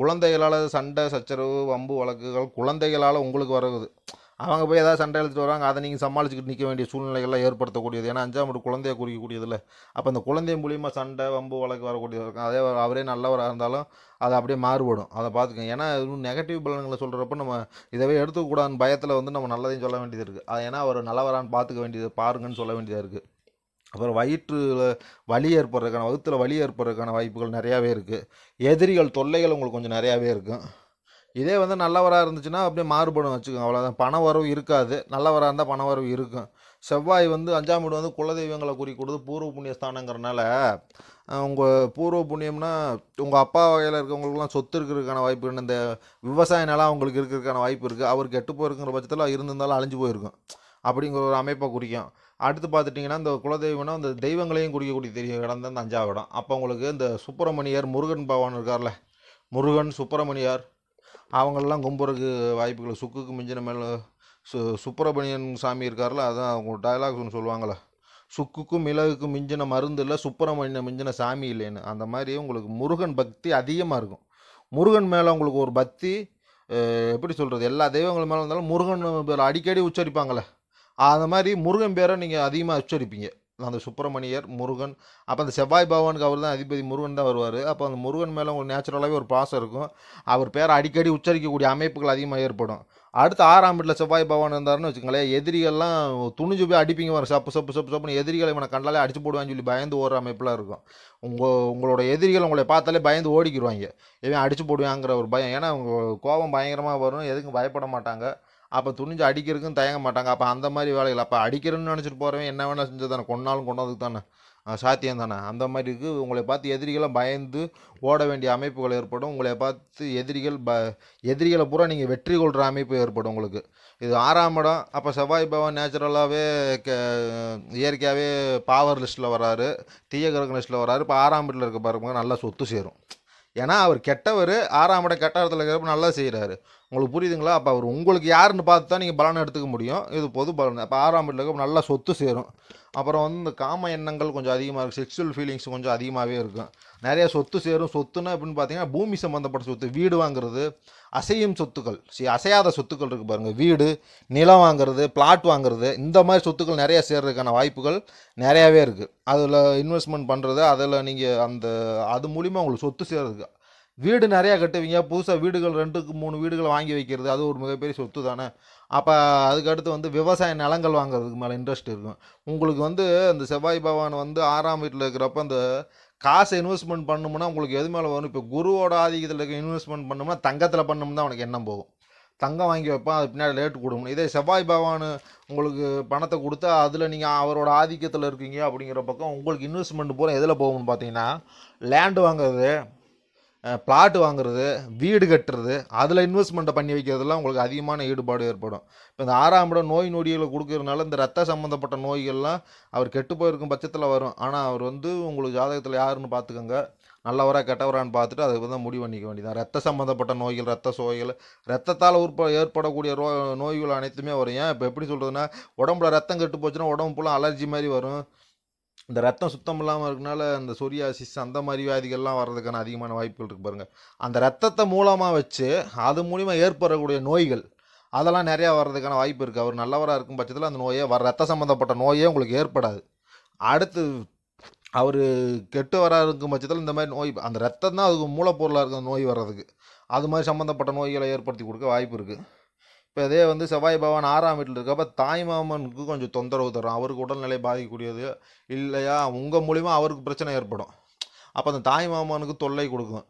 குழந்தைகளால் சண்டை சச்சரவு வம்பு வழக்குகள் குழந்தைகளால் உங்களுக்கு வரகுது அவங்க போய் ஏதாவது சண்டை எழுத்துட்டு வராங்க அதை நீங்கள் சமாளிச்சுக்கிட்டு நிற்க வேண்டிய சூழ்நிலைகள்லாம் ஏற்படுத்தக்கூடியது ஏன்னா அஞ்சாம் ஒரு குழந்தைய குறிக்கக்கூடியதில்ல அப்போ அந்த குழந்தை மூலியமாக சண்டை வம்பு வழக்கு வரக்கூடியது இருக்கும் அதே அவரே நல்லவராக இருந்தாலும் அது அப்படியே மாறுபடும் அதை பார்த்துக்கோங்க ஏன்னா இன்னும் நெகட்டிவ் பலன்களை சொல்கிறப்ப நம்ம இதவே எடுத்துக்கூடாதுன்னு பயத்தில் வந்து நம்ம நல்லதையும் சொல்ல வேண்டியது இருக்குது அது ஏன்னா அவர் நல்லவரான்னு பார்த்துக்க வேண்டியது பாருங்கன்னு சொல்ல வேண்டியதாக இருக்குது அப்புறம் வயிற்றில் வலி ஏற்படுறதுக்கான வகுத்தில் வலி ஏற்படுறதுக்கான வாய்ப்புகள் நிறையாவே இருக்குது எதிரிகள் தொல்லைகள் உங்களுக்கு கொஞ்சம் நிறையாவே இருக்கும் இதே வந்து நல்லவராக இருந்துச்சுன்னா அப்படியே மாறுபடும் வச்சுக்கோங்க அவ்வளோதான் பண வரவு இருக்காது நல்லவராக இருந்தால் பண வரவு இருக்கும் செவ்வாய் வந்து அஞ்சாம் வீடு வந்து குலதெய்வங்களை கொடுத்து பூர்வ புண்ணிய ஸ்தானங்கிறனால உங்கள் பூர்வ புண்ணியம்னா உங்கள் அப்பா வகையில் இருக்கவங்களுக்குலாம் சொத்து இருக்கிறதுக்கான வாய்ப்பு இந்த விவசாய நிலம் அவங்களுக்கு இருக்கிறதுக்கான வாய்ப்பு இருக்குது அவர் கெட்டு போயிருக்கிற பட்சத்தில் இருந்திருந்தாலும் அழிஞ்சு போயிருக்கும் அப்படிங்கிற ஒரு அமைப்பை குறிக்கும் அடுத்து பார்த்துட்டிங்கன்னா இந்த குலதெய்வம்னா அந்த தெய்வங்களையும் குடிக்கக்கூடிய தெரிய இடம் தான் அஞ்சாவது இடம் அப்போ உங்களுக்கு இந்த சுப்பிரமணியர் முருகன் பவான் இருக்கார்ல முருகன் சுப்பிரமணியார் அவங்களெல்லாம் கும்புறக்கு வாய்ப்புகள் சுக்குக்கு மிஞ்சின மேல் சு சுப்பிரமணியன் சாமி இருக்கார்ல அதான் அவங்க டைலாக்ஸ் ஒன்று சுக்குக்கும் மிளகுக்கும் மிஞ்சின மருந்து இல்லை சுப்பிரமணியன் மிஞ்சின சாமி இல்லைன்னு அந்த மாதிரி உங்களுக்கு முருகன் பக்தி அதிகமாக இருக்கும் முருகன் மேலே உங்களுக்கு ஒரு பக்தி எப்படி சொல்கிறது எல்லா தெய்வங்கள் மேலே இருந்தாலும் முருகன் அடிக்கடி உச்சரிப்பாங்களே அந்த மாதிரி முருகன் பேரை நீங்கள் அதிகமாக உச்சரிப்பீங்க அந்த சுப்பிரமணியர் முருகன் அப்போ அந்த செவ்வாய் பகவானுக்கு அவர் தான் அதிபதி முருகன் தான் வருவார் அப்போ அந்த முருகன் மேலே உங்களுக்கு நேச்சுரலாகவே ஒரு பாசம் இருக்கும் அவர் பேரை அடிக்கடி உச்சரிக்கக்கூடிய அமைப்புகள் அதிகமாக ஏற்படும் அடுத்து ஆறாம் வீட்டில் செவ்வாய் பகவான் இருந்தாருன்னு வச்சுக்கோங்களேன் எதிரிகள்லாம் துணிஞ்சு போய் அடிப்பீங்க வர சப்பு சப்பு சப்பு சப்புன்னு எதிரிகளை இவனை கண்டாலே அடிச்சு போடுவான்னு சொல்லி பயந்து ஓடுற அமைப்பில் இருக்கும் உங்கள் உங்களோட எதிரிகள் உங்களை பார்த்தாலே பயந்து ஓடிக்கிடுவாங்க இவன் அடிச்சு போடுவாங்கிற ஒரு பயம் ஏன்னா அவங்க கோபம் பயங்கரமாக வரும் எதுக்கும் பயப்பட மாட்டாங்க அப்போ துணிஞ்சு அடிக்கிறதுக்கும் தயங்க மாட்டாங்க அப்போ அந்த மாதிரி வேலைகள் அப்போ அடிக்கிறேன்னு நினச்சிட்டு போகிறவன் என்ன வேணால் செஞ்சு தானே கொண்டாலும் கொண்டாதுக்கு தானே சாத்தியம் தானே அந்த மாதிரி இருக்குது உங்களை பார்த்து எதிரிகளை பயந்து ஓட வேண்டிய அமைப்புகள் ஏற்படும் உங்களை பார்த்து எதிரிகள் ப எதிரிகளை பூரா நீங்கள் வெற்றி கொள்கிற அமைப்பு ஏற்படும் உங்களுக்கு இது ஆறாம் இடம் அப்போ செவ்வாய் பவன் நேச்சுரலாகவே க இயற்கையாகவே பாவர் லிஸ்ட்டில் வராரு தீயகரக லிஸ்ட்டில் வராரு இப்போ ஆறாம் வீட்டில் இருக்க பாருங்க நல்லா சொத்து சேரும் ஏன்னா அவர் கெட்டவர் ஆறாம் இடம் இடத்துல இருக்கிறப்ப நல்லா செய்கிறாரு உங்களுக்கு புரியுதுங்களா அப்போ அவர் உங்களுக்கு யாருன்னு பார்த்து தான் நீங்கள் பலனை எடுத்துக்க முடியும் இது பொது பலன் அப்போ ஆறாம் இடத்துல நல்லா சொத்து சேரும் அப்புறம் வந்து இந்த காம எண்ணங்கள் கொஞ்சம் அதிகமாக இருக்குது செக்ஷுவல் ஃபீலிங்ஸ் கொஞ்சம் அதிகமாகவே இருக்கும் நிறைய சொத்து சேரும் சொத்துன்னா அப்படின்னு பார்த்தீங்கன்னா பூமி சம்மந்தப்பட்ட சொத்து வீடு வாங்குறது அசையும் சொத்துக்கள் சரி அசையாத சொத்துக்கள் இருக்குது பாருங்கள் வீடு நிலம் வாங்குறது பிளாட் வாங்குறது இந்த மாதிரி சொத்துக்கள் நிறையா சேர்றதுக்கான வாய்ப்புகள் நிறையாவே இருக்குது அதில் இன்வெஸ்ட்மெண்ட் பண்ணுறது அதில் நீங்கள் அந்த அது மூலிமா உங்களுக்கு சொத்து சேர்றதுக்கு வீடு நிறையா கட்டுவீங்க புதுசாக வீடுகள் ரெண்டுக்கு மூணு வீடுகள் வாங்கி வைக்கிறது அது ஒரு மிகப்பெரிய சொத்து தானே அப்போ அதுக்கடுத்து வந்து விவசாய நிலங்கள் வாங்குறதுக்கு மேலே இன்ட்ரெஸ்ட் இருக்கும் உங்களுக்கு வந்து அந்த செவ்வாய் பகவான் வந்து ஆறாம் வீட்டில் இருக்கிறப்ப அந்த காசு இன்வெஸ்ட்மெண்ட் பண்ணணும்னா உங்களுக்கு எது மேலே வரும் இப்போ குருவோட ஆதிக்கத்தில் இருக்க இன்வெஸ்ட்மெண்ட் பண்ணோம்னா தங்கத்தில் பண்ணோம்னா அவனுக்கு எண்ணம் போகும் தங்கம் வாங்கி வைப்பான் அது பின்னாடி லேட்டு கொடுக்கணும் இதே செவ்வாய் பகவான் உங்களுக்கு பணத்தை கொடுத்தா அதில் நீங்கள் அவரோட ஆதிக்கத்தில் இருக்கீங்க அப்படிங்கிற பக்கம் உங்களுக்கு இன்வெஸ்ட்மெண்ட் போகிற எதில் போகணும்னு பார்த்தீங்கன்னா லேண்டு வாங்குறது பிளாட் வாங்குறது வீடு கட்டுறது அதில் இன்வெஸ்ட்மெண்ட்டை பண்ணி வைக்கிறதுலாம் உங்களுக்கு அதிகமான ஈடுபாடு ஏற்படும் இப்போ இந்த ஆறாம் இடம் நோய் நொடிகளை கொடுக்கறதுனால இந்த ரத்த சம்மந்தப்பட்ட நோய்கள்லாம் அவர் கெட்டு போயிருக்கும் பட்சத்தில் வரும் ஆனால் அவர் வந்து உங்களுக்கு ஜாதகத்தில் யாருன்னு பார்த்துக்கோங்க நல்லவராக கெட்டவரான்னு பார்த்துட்டு அதுக்கு தான் முடிவு பண்ணிக்க வேண்டியது ரத்த சம்மந்தப்பட்ட நோய்கள் ரத்த சோய்கள் ரத்தத்தால் உற்ப ஏற்படக்கூடிய ரோ நோய்கள் அனைத்துமே வரும் ஏன் இப்போ எப்படி சொல்கிறதுனா உடம்புல ரத்தம் கெட்டு போச்சுன்னா உடம்பு ஃபுல்லாக அலர்ஜி மாதிரி வரும் இந்த ரத்தம் சுத்தம் இல்லாமல் இருக்கனால இந்த சொரியாசிஸ் அந்த மாதிரி வியாதிகள்லாம் வர்றதுக்கான அதிகமான வாய்ப்புகள் இருக்குது பாருங்கள் அந்த ரத்தத்தை மூலமாக வச்சு அது மூலிமா ஏற்படக்கூடிய நோய்கள் அதெல்லாம் நிறையா வர்றதுக்கான வாய்ப்பு இருக்குது அவர் நல்லவராக இருக்கும் பட்சத்தில் அந்த நோயே வர ரத்த சம்மந்தப்பட்ட நோயே உங்களுக்கு ஏற்படாது அடுத்து அவர் கெட்டு வராது இருக்கும் பட்சத்தில் இந்த மாதிரி நோய் அந்த ரத்தம் தான் அதுக்கு மூலப்பொருளாக இருக்கும் நோய் வர்றதுக்கு அது மாதிரி சம்மந்தப்பட்ட நோய்களை ஏற்படுத்தி கொடுக்க வாய்ப்பு இருக்குது இப்போ இதே வந்து செவ்வாய் பவான் ஆறாம் வீட்டில் இருக்கப்ப தாய்மாமனுக்கு கொஞ்சம் தொந்தரவு தரும் அவருக்கு உடல்நிலை பாதிக்கக்கூடியது இல்லையா உங்கள் மூலிமா அவருக்கு பிரச்சனை ஏற்படும் அப்போ அந்த தாய் மாமனுக்கு தொல்லை கொடுக்கும்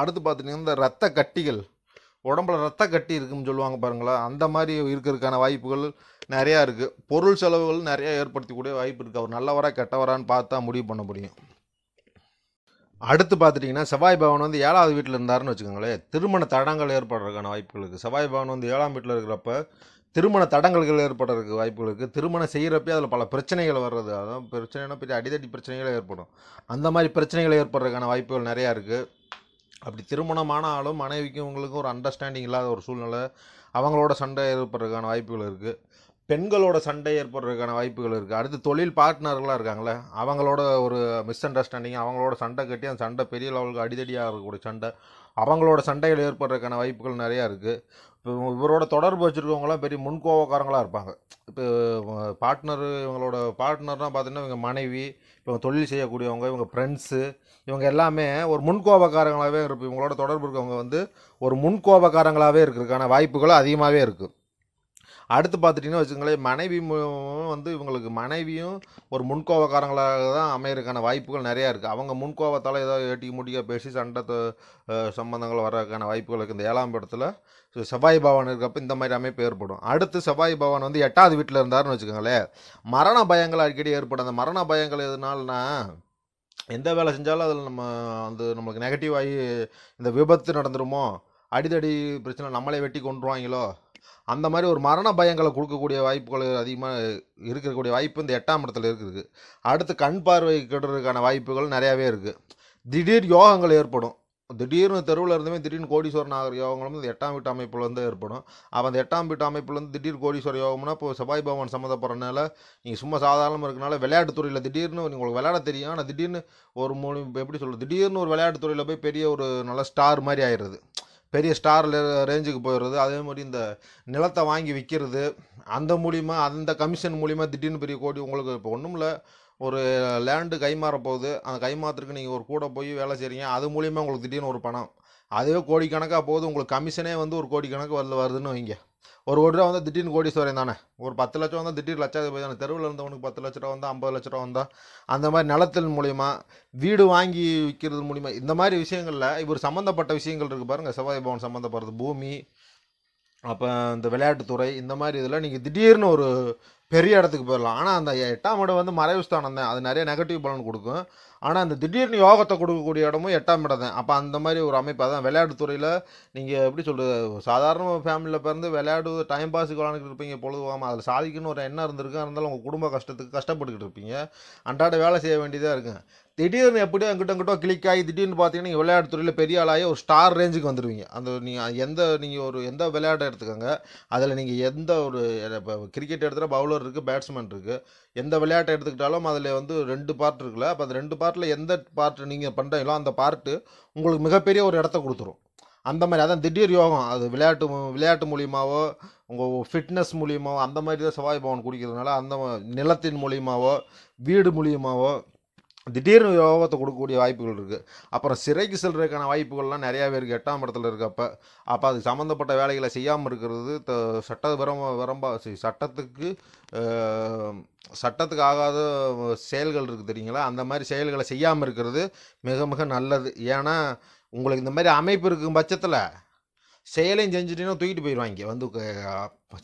அடுத்து பார்த்தீங்கன்னா இந்த ரத்த கட்டிகள் உடம்புல ரத்த கட்டி இருக்குன்னு சொல்லுவாங்க பாருங்களேன் அந்த மாதிரி இருக்கிறதுக்கான வாய்ப்புகள் நிறையா இருக்குது பொருள் செலவுகள் நிறையா ஏற்படுத்தக்கூடிய வாய்ப்பு இருக்குது அவர் நல்லவரா கெட்டவரான்னு பார்த்தா முடிவு பண்ண முடியும் அடுத்து பார்த்துட்டிங்கன்னா செவ்வாய் பவன் வந்து ஏழாவது வீட்டில் இருந்தாருன்னு வச்சுக்கோங்களேன் திருமண தடங்கள் ஏற்படுறதுக்கான வாய்ப்புகள் இருக்குது செவ்வாய் பவன் வந்து ஏழாம் வீட்டில் இருக்கிறப்ப திருமண தடங்கல்கள் ஏற்படுறதுக்கு வாய்ப்புகள் இருக்குது திருமணம் செய்கிறப்பே அதில் பல பிரச்சனைகள் வர்றது அதான் பிரச்சனைனா பெரிய அடிதடி பிரச்சனைகளே ஏற்படும் அந்த மாதிரி பிரச்சனைகள் ஏற்படுறதுக்கான வாய்ப்புகள் நிறையா இருக்குது அப்படி திருமணமானாலும் மனைவிக்கும் உங்களுக்கும் ஒரு அண்டர்ஸ்டாண்டிங் இல்லாத ஒரு சூழ்நிலை அவங்களோட சண்டை ஏற்படுறதுக்கான வாய்ப்புகள் இருக்குது பெண்களோட சண்டை ஏற்படுறதுக்கான வாய்ப்புகள் இருக்குது அடுத்து தொழில் பார்ட்னர்களாக இருக்காங்களே அவங்களோட ஒரு மிஸ் அண்டர்ஸ்டாண்டிங் அவங்களோட சண்டை கட்டி அந்த சண்டை பெரிய லெவலுக்கு அடிதடியாக இருக்கக்கூடிய சண்டை அவங்களோட சண்டைகள் ஏற்படுறதுக்கான வாய்ப்புகள் நிறையா இருக்குது இப்போ இவரோட தொடர்பு வச்சுருக்கவங்களாம் பெரிய முன்கோவக்காரங்களாக இருப்பாங்க இப்போ பார்ட்னர் இவங்களோட பார்ட்னர்னால் பார்த்தீங்கன்னா இவங்க மனைவி இவங்க தொழில் செய்யக்கூடியவங்க இவங்க ஃப்ரெண்ட்ஸு இவங்க எல்லாமே ஒரு முன்கோபக்காரங்களாகவே இருப்போம் இவங்களோட தொடர்பு இருக்கவங்க வந்து ஒரு முன்கோபக்காரங்களாகவே இருக்கிறதுக்கான வாய்ப்புகளும் அதிகமாகவே இருக்குது அடுத்து பார்த்துட்டிங்கன்னா வச்சுக்கோங்களேன் மனைவி வந்து இவங்களுக்கு மனைவியும் ஒரு முன்கோவக்காரங்களாக தான் அமையிறதுக்கான வாய்ப்புகள் நிறையா இருக்குது அவங்க முன்கோவத்தால் ஏதோ ஏட்டி முட்டியாக பேசி சண்டை சம்பந்தங்கள் வர்றதுக்கான வாய்ப்புகள் இருக்குது இந்த ஏழாம் இடத்துல செவ்வாய் பவன் இருக்கப்போ இந்த மாதிரி அமைப்பு ஏற்படும் அடுத்து செவ்வாய் பவன் வந்து எட்டாவது வீட்டில் இருந்தாருன்னு வச்சுக்கோங்களேன் மரண பயங்கள் அடிக்கடி ஏற்படும் அந்த மரண பயங்கள் எதுனால்னா எந்த வேலை செஞ்சாலும் அதில் நம்ம வந்து நம்மளுக்கு ஆகி இந்த விபத்து நடந்துருமோ அடிதடி பிரச்சனை நம்மளே வெட்டி கொண்டுருவாங்களோ அந்த மாதிரி ஒரு மரண பயங்களை கொடுக்கக்கூடிய வாய்ப்புகள் அதிகமாக இருக்கக்கூடிய வாய்ப்பு இந்த எட்டாம் இடத்துல இருக்குது அடுத்து கண் பார்வை கெடுறதுக்கான வாய்ப்புகள் நிறையாவே இருக்குது திடீர் யோகங்கள் ஏற்படும் திடீர்னு தெருவில் இருந்துமே திடீர்னு கோடீஸ்வரன் ஆகிற யோகங்களும் இந்த எட்டாம் வீட்டு அமைப்பில் வந்து ஏற்படும் அப்போ அந்த எட்டாம் வீட்டு அமைப்புலேருந்து திடீர் கோடீஸ்வர யோகம்னா இப்போ செவ்வாய் பவன் சம்மந்தப்படுறதுனால நீங்கள் சும்மா சாதாரணமாக இருக்கனால விளையாட்டுத்துறையில் திடீர்னு உங்களுக்கு விளையாட தெரியும் ஆனால் திடீர்னு ஒரு மூணு எப்படி சொல்கிறது திடீர்னு ஒரு விளையாட்டுத்துறையில் போய் பெரிய ஒரு நல்ல ஸ்டார் மாதிரி ஆயிடுது பெரிய ஸ்டார் ரேஞ்சுக்கு போயிடுறது அதே மாதிரி இந்த நிலத்தை வாங்கி விற்கிறது அந்த மூலிமா அந்த கமிஷன் மூலிமா திடீர்னு பெரிய கோடி உங்களுக்கு இப்போ ஒன்றும் இல்லை ஒரு லேண்டு கைமாற போகுது அந்த கைமாத்துறதுக்கு நீங்கள் ஒரு கூட போய் வேலை செய்கிறீங்க அது மூலிமா உங்களுக்கு திடீர்னு ஒரு பணம் அதே கோடிக்கணக்காக போகுது உங்களுக்கு கமிஷனே வந்து ஒரு கோடிக்கணக்கு வரல வருதுன்னு வைங்க ஒரு கோடி ரூபா வந்து திடீர்னு கோடீஸ்வரன் தானே ஒரு பத்து லட்சம் வந்தால் திடீர் லட்சாதிபதி தானே தெருவில் இருந்தவனுக்கு பத்து லட்ச ரூபா வந்தால் ஐம்பது லட்ச ரூபா வந்தால் அந்த மாதிரி நிலத்தின் மூலிமா வீடு வாங்கி விற்கிறது மூலிமா இந்த மாதிரி விஷயங்களில் இவர் சம்மந்தப்பட்ட விஷயங்கள் இருக்குது பாருங்கள் செவ்வாய் பவன் சம்மந்தப்படுறது பூமி அப்போ இந்த விளையாட்டுத்துறை இந்த மாதிரி இதில் நீங்கள் திடீர்னு ஒரு பெரிய இடத்துக்கு போயிடலாம் ஆனால் அந்த எட்டாம் இடம் வந்து மறைவு ஸ்தானம் தான் அது நிறைய நெகட்டிவ் பலன் கொடுக்கும் ஆனால் அந்த திடீர்னு யோகத்தை கொடுக்கக்கூடிய இடமும் எட்டாம் இடம் தான் அப்போ அந்த மாதிரி ஒரு அமைப்பு தான் விளையாட்டுத்துறையில் நீங்கள் எப்படி சொல்கிறது சாதாரண ஃபேமிலியில் பிறந்து விளையாடுவது டைம் பாஸுக்கு விளாண்டுட்டு இருப்பீங்க பொழுதுவாமல் அதில் சாதிக்கணும்னு ஒரு எண்ணம் இருந்திருக்கு இருந்தாலும் உங்கள் குடும்ப கஷ்டத்துக்கு கஷ்டப்பட்டுக்கிட்டு இருப்பீங்க அன்றாட வேலை செய்ய வேண்டியதாக இருக்கும் திடீர்னு எப்படியோ எங்கிட்ட எங்கிட்ட கிளிக் ஆகி திடீர்னு பார்த்தீங்கன்னா நீங்கள் விளையாட்டு துறையில் பெரிய ஆளாகி ஒரு ஸ்டார் ரேஞ்சுக்கு வந்துடுவீங்க அந்த நீங்கள் எந்த நீங்கள் ஒரு எந்த விளையாட்டை எடுத்துக்கோங்க அதில் நீங்கள் எந்த ஒரு இப்போ கிரிக்கெட் எடுத்துகிற பவுலர் இருக்குது பேட்ஸ்மேன் இருக்குது எந்த விளையாட்டை எடுத்துக்கிட்டாலும் அதில் வந்து ரெண்டு பார்ட் இருக்குல்ல அப்போ அது ரெண்டு பார்ட்டில் எந்த பார்ட் நீங்கள் பண்ணுறீங்களோ அந்த பார்ட்டு உங்களுக்கு மிகப்பெரிய ஒரு இடத்த கொடுத்துரும் அந்த மாதிரி அதான் திடீர் யோகம் அது விளையாட்டு விளையாட்டு மூலியமாவோ உங்கள் ஃபிட்னஸ் மூலியமாகவோ அந்த மாதிரி தான் செவ்வாய் பவன் குடிக்கிறதுனால அந்த நிலத்தின் மூலியமாகவோ வீடு மூலியமாகவோ திடீர்னு யோகத்தை கொடுக்கக்கூடிய வாய்ப்புகள் இருக்குது அப்புறம் சிறைக்கு செல்றதுக்கான வாய்ப்புகள்லாம் நிறையா பேருக்கு எட்டாம் இடத்துல இருக்கப்ப அப்போ அது சம்மந்தப்பட்ட வேலைகளை செய்யாமல் இருக்கிறது த சட்ட விரம்ப விரம்ப சட்டத்துக்கு சட்டத்துக்கு ஆகாத செயல்கள் இருக்குது தெரியுங்களா அந்த மாதிரி செயல்களை செய்யாமல் இருக்கிறது மிக மிக நல்லது ஏன்னா உங்களுக்கு இந்த மாதிரி அமைப்பு இருக்கும் பட்சத்தில் செயலையும் செஞ்சுட்டீங்கன்னா தூக்கிட்டு போயிடுவாங்க வந்து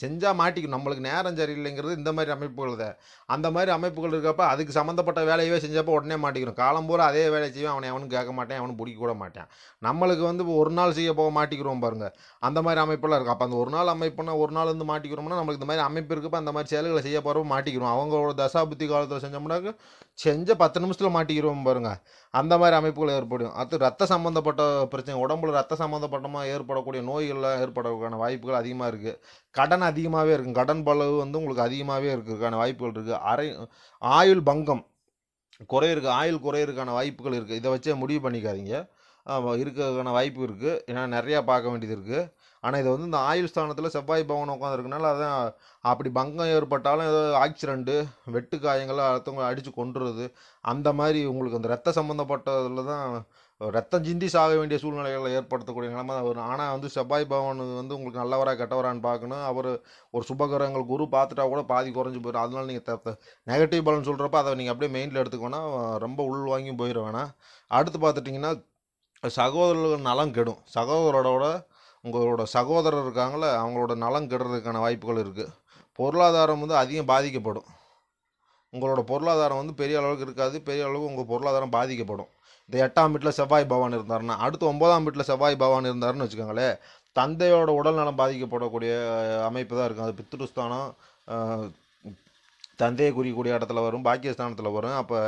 செஞ்சால் மாட்டிக்கும் நம்மளுக்கு நேரம் சரியில்லைங்கிறது இந்த மாதிரி அமைப்புகள் தான் அந்த மாதிரி அமைப்புகள் இருக்கப்ப அதுக்கு சம்மந்தப்பட்ட வேலையவே செஞ்சப்போ உடனே மாட்டிக்கணும் காலம் பூரா அதே வேலையை செய்வேன் அவனை அவனும் கேட்க மாட்டேன் அவனும் பிடிக்க கூட மாட்டேன் நம்மளுக்கு வந்து ஒரு நாள் செய்ய போக மாட்டிக்கிறோம் பாருங்கள் அந்த மாதிரி அமைப்பெல்லாம் இருக்கும் அப்போ அந்த ஒரு நாள் அமைப்புனா ஒரு நாள் வந்து மாட்டிக்கிறோம்னா நம்மளுக்கு இந்த மாதிரி அமைப்பு இருக்கப்போ அந்த மாதிரி செயல்களை செய்ய போகிறப்ப மாட்டிக்கிறோம் அவங்களோட தசாபுத்தி காலத்தில் செஞ்சோம்னாக்க செஞ்ச பத்து நிமிஷத்தில் மாட்டிக்கிறோம் பாருங்கள் அந்த மாதிரி அமைப்புகள் ஏற்படும் அது ரத்த சம்மந்தப்பட்ட பிரச்சனை உடம்புல ரத்த சம்மந்தப்பட்டமாக ஏற்படக்கூடிய நோய்கள்லாம் ஏற்படக்கான வாய்ப்புகள் அதிகமாக இருக்குது கடன் அதிகமாகவே இருக்கும் கடன் பலவு வந்து உங்களுக்கு அதிகமாகவே இருக்கிறதுக்கான வாய்ப்புகள் இருக்குது அரை ஆயுள் பங்கம் குறையிருக்கு ஆயுள் குறையிறதுக்கான வாய்ப்புகள் இருக்குது இதை வச்சே முடிவு பண்ணிக்காதீங்க இருக்கிறதுக்கான வாய்ப்பு இருக்குது ஏன்னா நிறையா பார்க்க வேண்டியது இருக்குது ஆனால் இது வந்து இந்த ஆயுள் ஸ்தானத்தில் செவ்வாய் பவன் உட்காந்துருக்கனால அதான் அப்படி பங்கம் ஏற்பட்டாலும் ஏதோ ஆக்சிடெண்ட்டு வெட்டு காயங்கள்லாம் அடுத்தவங்க அடித்து கொண்டுறது அந்த மாதிரி உங்களுக்கு அந்த ரத்த சம்மந்தப்பட்டதில் தான் ரத்தம் சிந்தி சாக வேண்டிய சூழ்நிலைகளை ஏற்படுத்தக்கூடிய நிலைமை தான் வரும் ஆனால் வந்து செவ்வாய் பவன் வந்து உங்களுக்கு நல்லவராக கெட்டவரான்னு பார்க்கணும் அவர் ஒரு சுபகிரகங்கள் குரு பார்த்துட்டா கூட பாதி குறைஞ்சி போயிடும் அதனால நீங்கள் நெகட்டிவ் பலன் சொல்கிறப்ப அதை நீங்கள் அப்படியே மெயினில் எடுத்துக்கோனா ரொம்ப உள் வாங்கி போயிட வேணாம் அடுத்து பார்த்துட்டிங்கன்னா சகோதரர்கள் நலம் கெடும் சகோதரரோட உங்களோட சகோதரர் இருக்காங்கள அவங்களோட நலம் கெடுறதுக்கான வாய்ப்புகள் இருக்குது பொருளாதாரம் வந்து அதிகம் பாதிக்கப்படும் உங்களோட பொருளாதாரம் வந்து பெரிய அளவுக்கு இருக்காது பெரிய அளவுக்கு உங்கள் பொருளாதாரம் பாதிக்கப்படும் இந்த எட்டாம் வீட்டில் செவ்வாய் பவான் இருந்தாருன்னா அடுத்து ஒன்பதாம் வீட்டில் செவ்வாய் பவான் இருந்தாருன்னு வச்சுக்கோங்களேன் தந்தையோட உடல்நலம் பாதிக்கப்படக்கூடிய அமைப்பு தான் இருக்கும் அது பித்ருஸ்தானம் தந்தையை குறிக்கக்கூடிய இடத்துல வரும் பாக்கியஸ்தானத்தில் வரும் அப்போ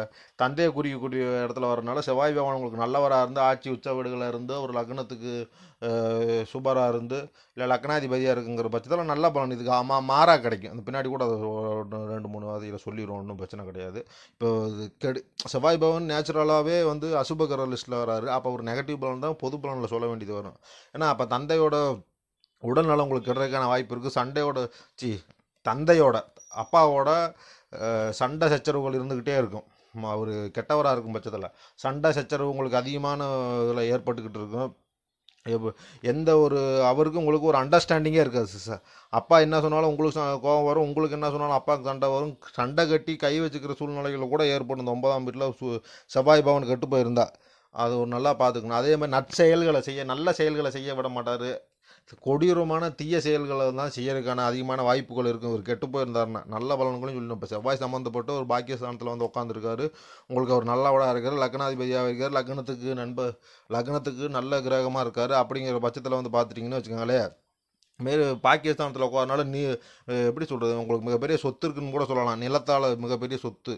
தந்தையை குறிக்கக்கூடிய இடத்துல வரனால செவ்வாய் பகவான் உங்களுக்கு நல்லவராக இருந்து ஆட்சி உச்சவீடுகளாக வீடுகளாக இருந்து ஒரு லக்னத்துக்கு சூப்பராக இருந்து இல்லை லக்னாதிபதியாக இருக்குங்கிற பட்சத்தில் நல்ல பலன் இதுக்கு ஆமாம் மாறாக கிடைக்கும் அந்த பின்னாடி கூட அதை ரெண்டு மூணு வாதையில் சொல்லிடுவோம் ஒன்றும் பிரச்சனை கிடையாது இப்போ கெடு செவ்வாய் பவன் நேச்சுரலாகவே வந்து அசுபகர லிஸ்ட்டில் வராரு அப்போ ஒரு நெகட்டிவ் பலன் தான் பொது பலனில் சொல்ல வேண்டியது வரும் ஏன்னா அப்போ தந்தையோட உடல்நலம் உங்களுக்கு கிடைக்கிறதுக்கான வாய்ப்பு இருக்குது சண்டையோட சி தந்தையோட அப்பாவோட சண்டை சச்சரவுகள் இருந்துக்கிட்டே இருக்கும் அவர் கெட்டவராக இருக்கும் பட்சத்தில் சண்டை சச்சரவு உங்களுக்கு அதிகமான இதில் ஏற்பட்டுக்கிட்டு இருக்கும் எந்த ஒரு அவருக்கும் உங்களுக்கு ஒரு அண்டர்ஸ்டாண்டிங்கே இருக்காது சார் அப்பா என்ன சொன்னாலும் உங்களுக்கு கோபம் வரும் உங்களுக்கு என்ன சொன்னாலும் அப்பாவுக்கு சண்டை வரும் சண்டை கட்டி கை வச்சுக்கிற சூழ்நிலைகள் கூட ஏற்படும் ஒன்பதாம் வீட்டில் சு செவ்வாய் பவன் கெட்டு போயிருந்தா அது ஒரு நல்லா பார்த்துக்கணும் அதே மாதிரி நற்செயல்களை செய்ய நல்ல செயல்களை செய்ய விட மாட்டார் கொடூரமான தீய செயல்களை தான் செய்யறதுக்கான அதிகமான வாய்ப்புகள் இருக்கும் அவர் கெட்டு போயிருந்தாருன்னா நல்ல பலன்களும் சொல்லணும் இப்போ செவ்வாய் சம்மந்தப்பட்டு ஒரு பாக்கியஸ்தானத்தில் வந்து உட்காந்துருக்காரு உங்களுக்கு அவர் நல்லவடாக இருக்கார் லக்னாதிபதியாக இருக்கார் லக்னத்துக்கு நண்ப லக்னத்துக்கு நல்ல கிரகமாக இருக்கார் அப்படிங்கிற பட்சத்தில் வந்து பார்த்துட்டிங்கன்னு வச்சுக்கோங்களேன் மாரி பாகிஸ்தானத்தில் உட்காரனால நீ எப்படி சொல்கிறது உங்களுக்கு மிகப்பெரிய சொத்து இருக்குன்னு கூட சொல்லலாம் நிலத்தால் மிகப்பெரிய சொத்து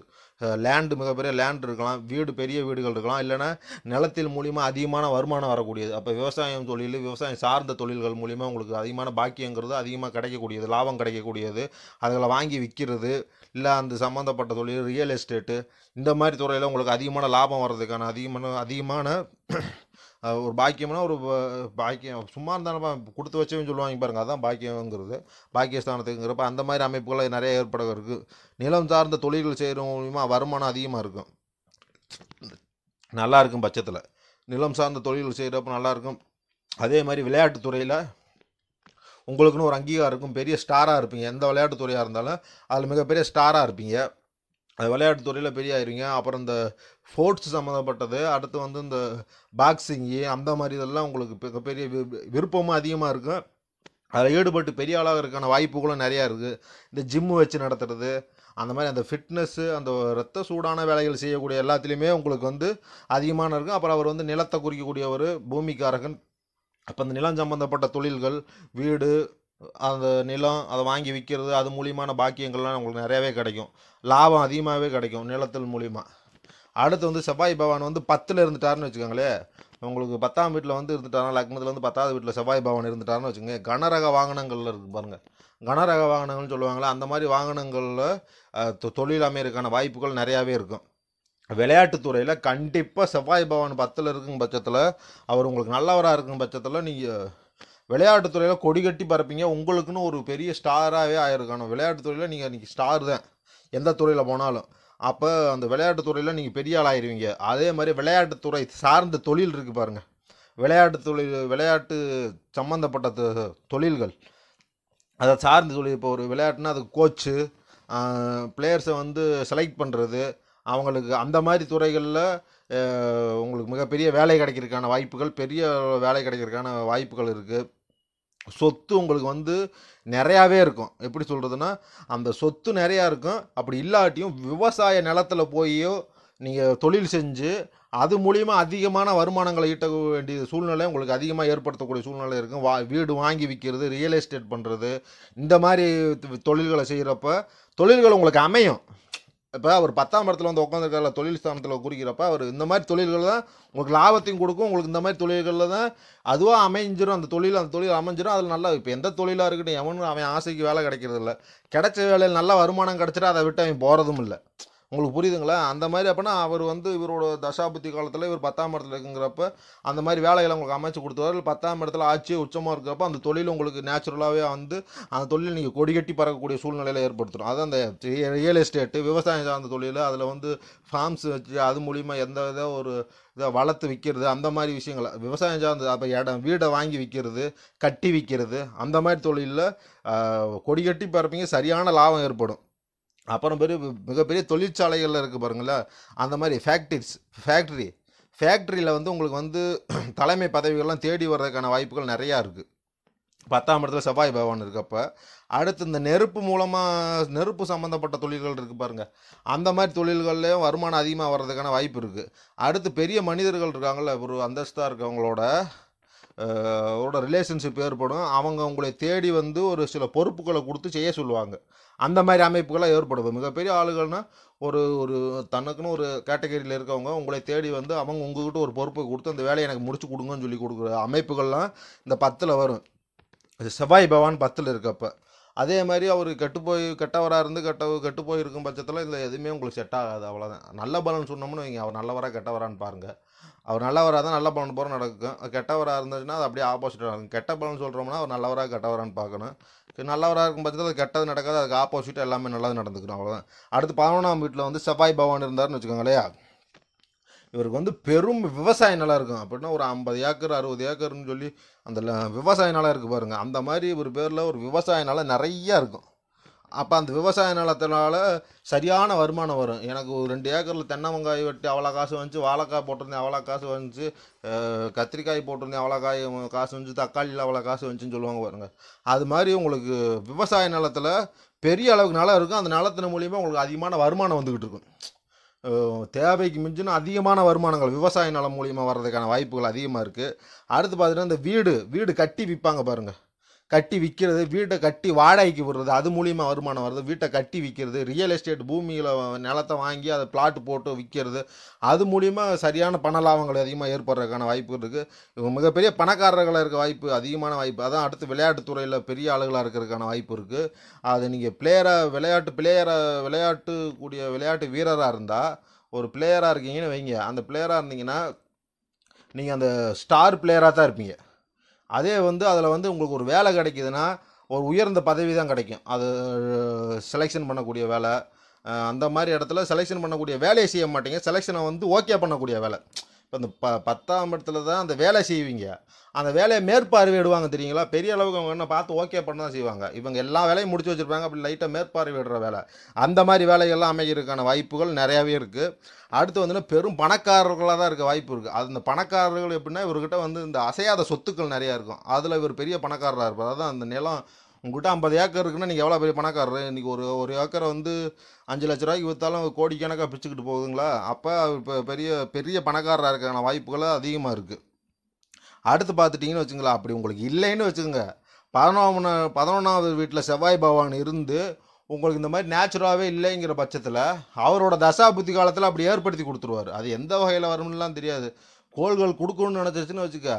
லேண்டு மிகப்பெரிய லேண்ட் இருக்கலாம் வீடு பெரிய வீடுகள் இருக்கலாம் இல்லைனா நிலத்தில் மூலிமா அதிகமான வருமானம் வரக்கூடியது அப்போ விவசாயம் தொழில் விவசாயம் சார்ந்த தொழில்கள் மூலிமா உங்களுக்கு அதிகமான பாக்கியங்கிறது அதிகமாக கிடைக்கக்கூடியது லாபம் கிடைக்கக்கூடியது அதுகளை வாங்கி விற்கிறது இல்லை அந்த சம்மந்தப்பட்ட தொழில் ரியல் எஸ்டேட்டு இந்த மாதிரி துறையில் உங்களுக்கு அதிகமான லாபம் வர்றதுக்கான அதிகமான அதிகமான ஒரு பாக்கியம்னா ஒரு பாக்கியம் சும்மா இருந்தாலும் கொடுத்து வச்சவன் சொல்லுவாங்க பாருங்கள் அதான் பாக்கியங்கிறது பாக்கியஸ்தானத்துக்குங்கிறப்ப அந்த மாதிரி அமைப்புகள் நிறைய ஏற்பட இருக்குது நிலம் சார்ந்த தொழில்கள் செய்கிற மூலிமா வருமானம் அதிகமாக இருக்கும் நல்லா இருக்கும் பட்சத்தில் நிலம் சார்ந்த தொழில்கள் செய்கிறப்ப நல்லாயிருக்கும் அதே மாதிரி விளையாட்டு துறையில் உங்களுக்குன்னு ஒரு அங்கீகாரம் இருக்கும் பெரிய ஸ்டாராக இருப்பீங்க எந்த விளையாட்டு துறையாக இருந்தாலும் அதில் மிகப்பெரிய ஸ்டாராக இருப்பீங்க அது துறையில் பெரிய ஆயிருங்க அப்புறம் இந்த ஸ்போர்ட்ஸ் சம்மந்தப்பட்டது அடுத்து வந்து இந்த பாக்ஸிங்கு அந்த மாதிரி இதெல்லாம் உங்களுக்கு பெரிய விருப்பமும் அதிகமாக இருக்கும் அதில் ஈடுபட்டு பெரிய ஆளாக இருக்கான வாய்ப்புகளும் நிறையா இருக்குது இந்த ஜிம்மு வச்சு நடத்துகிறது அந்த மாதிரி அந்த ஃபிட்னஸ்ஸு அந்த ரத்த சூடான வேலைகள் செய்யக்கூடிய எல்லாத்துலேயுமே உங்களுக்கு வந்து அதிகமான இருக்கும் அப்புறம் அவர் வந்து நிலத்தை குறிக்கக்கூடிய ஒரு பூமிக்காரகன் அப்போ அந்த நிலம் சம்மந்தப்பட்ட தொழில்கள் வீடு அந்த நிலம் அதை வாங்கி விற்கிறது அது மூலியமான பாக்கியங்கள்லாம் உங்களுக்கு நிறையாவே கிடைக்கும் லாபம் அதிகமாகவே கிடைக்கும் நிலத்தில் மூலிமா அடுத்து வந்து செவ்வாய் பவான் வந்து பத்தில் இருந்துட்டாருன்னு வச்சுக்கோங்களேன் உங்களுக்கு பத்தாம் வீட்டில் வந்து இருந்துட்டாரா லக்னத்தில் வந்து பத்தாவது வீட்டில் செவ்வாய் பவன் இருந்துட்டாருன்னு வச்சுக்கோங்க கனரக வாகனங்களில் இருக்குது பாருங்கள் கனரக வாகனங்கள்னு சொல்லுவாங்களே அந்த மாதிரி வாகனங்களில் தொழில் அமையிறதுக்கான வாய்ப்புகள் நிறையாவே இருக்கும் விளையாட்டுத்துறையில் கண்டிப்பாக செவ்வாய் பவான் பத்தில் இருக்கும் பட்சத்தில் அவர் உங்களுக்கு நல்லவராக இருக்கும் பட்சத்தில் நீங்கள் விளையாட்டுத்துறையில் கொடி கட்டி பறப்பீங்க உங்களுக்குன்னு ஒரு பெரிய ஸ்டாராகவே ஆயிருக்கணும் துறையில் நீங்கள் இன்றைக்கி ஸ்டார் தான் எந்த துறையில் போனாலும் அப்போ அந்த விளையாட்டுத்துறையில் நீங்கள் பெரிய ஆள் ஆயிடுவீங்க அதே மாதிரி விளையாட்டுத்துறை சார்ந்த தொழில் இருக்குது பாருங்கள் விளையாட்டு தொழில் விளையாட்டு சம்மந்தப்பட்ட தொழில்கள் அதை சார்ந்த தொழில் இப்போ ஒரு விளையாட்டுனா அதுக்கு கோச்சு பிளேயர்ஸை வந்து செலக்ட் பண்ணுறது அவங்களுக்கு அந்த மாதிரி துறைகளில் உங்களுக்கு மிகப்பெரிய வேலை கிடைக்கிறதுக்கான வாய்ப்புகள் பெரிய வேலை கிடைக்கிறதுக்கான வாய்ப்புகள் இருக்குது சொத்து உங்களுக்கு வந்து நிறையாவே இருக்கும் எப்படி சொல்கிறதுன்னா அந்த சொத்து நிறையா இருக்கும் அப்படி இல்லாட்டியும் விவசாய நிலத்தில் போயோ நீங்கள் தொழில் செஞ்சு அது மூலிமா அதிகமான வருமானங்களை ஈட்ட வேண்டிய சூழ்நிலை உங்களுக்கு அதிகமாக ஏற்படுத்தக்கூடிய சூழ்நிலை இருக்கும் வா வீடு வாங்கி விற்கிறது ரியல் எஸ்டேட் பண்ணுறது இந்த மாதிரி தொழில்களை செய்கிறப்ப தொழில்கள் உங்களுக்கு அமையும் இப்போ அவர் பத்தாம் இடத்துல வந்து உட்காந்துருக்கார தொழில் ஸ்தானத்தில் குறிக்கிறப்ப அவர் இந்த மாதிரி தொழில்கள் தான் உங்களுக்கு லாபத்தையும் கொடுக்கும் உங்களுக்கு இந்த மாதிரி தொழில்களில் தான் அதுவாக அமைஞ்சிடும் அந்த தொழில் அந்த தொழில் அமைஞ்சிடும் அதில் நல்லா இப்போ எந்த தொழிலாக இருக்கட்டும் எவனும் அவன் ஆசைக்கு வேலை கிடைக்கிறது இல்லை கிடைச்ச வேலையில் நல்ல வருமானம் கிடச்சிட்டா அதை விட்டு அவன் போகிறதும் இல்லை உங்களுக்கு புரியுதுங்களா அந்த மாதிரி அப்படின்னா அவர் வந்து இவரோட தசாபுத்தி காலத்தில் இவர் பத்தாம் இடத்துல இருக்குங்கிறப்ப அந்த மாதிரி வேலைகளை உங்களுக்கு அமைச்சு கொடுத்துருவார் இல்லை பத்தாம் இடத்துல ஆட்சி உச்சமாக இருக்கிறப்ப அந்த தொழில் உங்களுக்கு நேச்சுரலாகவே வந்து அந்த தொழில் நீங்கள் கொடி கட்டி பறக்கக்கூடிய சூழ்நிலையில் ஏற்படுத்தும் அதான் அந்த ரியல் எஸ்டேட்டு விவசாயம் சார்ந்த தொழில் அதில் வந்து ஃபார்ம்ஸ் வச்சு அது மூலிமா எந்த வித ஒரு இதை வளர்த்து விற்கிறது அந்த மாதிரி விஷயங்களை விவசாயம் சார்ந்த அப்போ இடம் வீடை வாங்கி விற்கிறது கட்டி விற்கிறது அந்த மாதிரி தொழிலில் கொடி கட்டி பறப்பீங்க சரியான லாபம் ஏற்படும் அப்புறம் பெரிய மிகப்பெரிய தொழிற்சாலைகளில் இருக்குது பாருங்களேன் அந்த மாதிரி ஃபேக்ட்ரிஸ் ஃபேக்ட்ரி ஃபேக்ட்ரியில் வந்து உங்களுக்கு வந்து தலைமை பதவிகள்லாம் தேடி வர்றதுக்கான வாய்ப்புகள் நிறையா இருக்குது பத்தாம் இடத்துல செவ்வாய் பகவான் இருக்கப்போ அடுத்து இந்த நெருப்பு மூலமாக நெருப்பு சம்மந்தப்பட்ட தொழில்கள் இருக்குது பாருங்கள் அந்த மாதிரி தொழில்கள்லேயும் வருமானம் அதிகமாக வர்றதுக்கான வாய்ப்பு இருக்குது அடுத்து பெரிய மனிதர்கள் இருக்காங்கள்ல ஒரு அந்தஸ்தாக இருக்கவங்களோட அவரோட ரிலேஷன்ஷிப் ஏற்படும் அவங்க உங்களை தேடி வந்து ஒரு சில பொறுப்புகளை கொடுத்து செய்ய சொல்லுவாங்க அந்த மாதிரி அமைப்புகளாக ஏற்படுது மிகப்பெரிய ஆளுகள்னா ஒரு ஒரு தனக்குன்னு ஒரு கேட்டகரியில் இருக்கவங்க உங்களை தேடி வந்து அவங்க உங்ககிட்ட ஒரு பொறுப்பை கொடுத்து அந்த வேலையை எனக்கு முடிச்சு கொடுங்கன்னு சொல்லி கொடுக்குற அமைப்புகள்லாம் இந்த பத்தில் வரும் அது செவ்வாய் பவான் பத்தில் இருக்கப்ப அதே மாதிரி அவர் கெட்டு போய் கெட்டவராக இருந்து கெட்ட கெட்டு போய் இருக்கும் பட்சத்தில் இதில் எதுவுமே உங்களுக்கு செட் ஆகாது அவ்வளோதான் நல்ல பலன் சொன்னோம்னு வைங்க அவர் நல்லவராக கெட்டவரான்னு பாருங்கள் அவர் நல்லவராக தான் நல்ல பலன் போகிற நடக்கும் கெட்டவராக இருந்துச்சுன்னா அது அப்படியே ஆப்போசிட்டாக இருக்கும் கெட்ட பலன் சொல்கிறோம்னா அவர் நல்லவராக கெட்டவரான்னு பார்க்கணும் நல்லவராக இருக்கும் பட்சத்தில் அது கெட்டது நடக்காது அதுக்கு ஆப்போசிட்டாக எல்லாமே நல்லது நடந்துக்கணும் அவ்வளோதான் அடுத்து பதினொன்றாம் வீட்டில் வந்து செவ்வாய் பவான் இருந்தார்னு வச்சுக்கோங்களேன் இவருக்கு வந்து பெரும் விவசாய நிலம் இருக்கும் அப்படின்னா ஒரு ஐம்பது ஏக்கர் அறுபது ஏக்கர்னு சொல்லி அந்த விவசாய நிலம் இருக்குது பாருங்கள் அந்த மாதிரி ஒரு பேரில் ஒரு விவசாய நிலம் நிறையா இருக்கும் அப்போ அந்த விவசாய நிலத்தினால சரியான வருமானம் வரும் எனக்கு ஒரு ரெண்டு ஏக்கரில் தென்னை வெட்டி அவ்வளோ காசு வந்துச்சு வாழைக்காய் போட்டிருந்தேன் அவ்வளோ காசு வந்துச்சு கத்திரிக்காய் போட்டிருந்தேன் அவ்வளோ காய் காசு வந்துச்சு தக்காளியில் அவ்வளோ காசு வந்துச்சுன்னு சொல்லுவாங்க பாருங்கள் அது மாதிரி உங்களுக்கு விவசாய நிலத்தில் பெரிய அளவுக்கு நிலம் இருக்கும் அந்த நிலத்தின் மூலியமாக உங்களுக்கு அதிகமான வருமானம் வந்துக்கிட்டு இருக்கும் தேவைக்கு மிஞ்சின அதிகமான வருமானங்கள் விவசாய நிலம் மூலியமாக வர்றதுக்கான வாய்ப்புகள் அதிகமாக இருக்குது அடுத்து பார்த்தீங்கன்னா இந்த வீடு வீடு கட்டி விற்பாங்க பாருங்கள் கட்டி விற்கிறது வீட்டை கட்டி வாடகைக்கு விடுறது அது மூலியமாக வருமானம் வருது வீட்டை கட்டி விற்கிறது ரியல் எஸ்டேட் பூமியில் நிலத்தை வாங்கி அதை பிளாட் போட்டு விற்கிறது அது மூலிமா சரியான பண லாபங்கள் அதிகமாக ஏற்படுறதுக்கான வாய்ப்பு இருக்குது இவங்க மிகப்பெரிய பணக்காரர்களாக இருக்க வாய்ப்பு அதிகமான வாய்ப்பு அதான் அடுத்து விளையாட்டு துறையில் பெரிய ஆளுகளாக இருக்கிறதுக்கான வாய்ப்பு இருக்குது அது நீங்கள் பிளேயராக விளையாட்டு பிளேயரை விளையாட்டு கூடிய விளையாட்டு வீரராக இருந்தால் ஒரு பிளேயராக இருக்கீங்கன்னு வைங்க அந்த பிளேயராக இருந்தீங்கன்னா நீங்கள் அந்த ஸ்டார் பிளேயராக தான் இருப்பீங்க அதே வந்து அதில் வந்து உங்களுக்கு ஒரு வேலை கிடைக்கிதுன்னா ஒரு உயர்ந்த பதவி தான் கிடைக்கும் அது செலெக்ஷன் பண்ணக்கூடிய வேலை அந்த மாதிரி இடத்துல செலெக்ஷன் பண்ணக்கூடிய வேலையை செய்ய மாட்டீங்க செலெக்ஷனை வந்து ஓகே பண்ணக்கூடிய வேலை இப்போ இந்த ப பத்தாம் இடத்துல தான் அந்த வேலை செய்வீங்க அந்த வேலையை மேற்பார்வையிடுவாங்க தெரியுங்களா பெரிய அளவுக்கு அவங்க என்ன பார்த்து ஓகே பண்ண தான் செய்வாங்க இவங்க எல்லா வேலையும் முடிச்சு வச்சுருப்பாங்க அப்படி லைட்டாக விடுற வேலை அந்த மாதிரி வேலைகள்லாம் அமைகிறதுக்கான வாய்ப்புகள் நிறையாவே இருக்குது அடுத்து வந்துன்னா பெரும் பணக்காரர்களாக தான் இருக்க வாய்ப்பு இருக்குது அது இந்த பணக்காரர்கள் எப்படின்னா இவர்கிட்ட வந்து இந்த அசையாத சொத்துக்கள் நிறையா இருக்கும் அதில் இவர் பெரிய பணக்காரராக இருப்பார் அதான் அந்த நிலம் உங்கள்கிட்ட ஐம்பது ஏக்கர் இருக்குன்னா நீங்கள் எவ்வளோ பெரிய பணக்காரர் இன்றைக்கி ஒரு ஒரு ஏக்கரை வந்து அஞ்சு லட்ச ரூபாய்க்கு விற்றாலும் கோடிக்கணக்காக பிச்சுக்கிட்டு போகுதுங்களா அப்போ இப்போ பெரிய பெரிய பணக்காரராக இருக்கான வாய்ப்புகளும் அதிகமாக இருக்குது அடுத்து பார்த்துட்டிங்கன்னு வச்சுங்களா அப்படி உங்களுக்கு இல்லைன்னு வச்சுக்கோங்க பதினொன்று பதினொன்றாவது வீட்டில் செவ்வாய் பகவான் இருந்து உங்களுக்கு இந்த மாதிரி நேச்சுரலாகவே இல்லைங்கிற பட்சத்தில் அவரோட தசா புத்தி காலத்தில் அப்படி ஏற்படுத்தி கொடுத்துருவார் அது எந்த வகையில் வரும்லாம் தெரியாது கோள்கள் கொடுக்கணும்னு நினச்சிருச்சுன்னு வச்சுக்க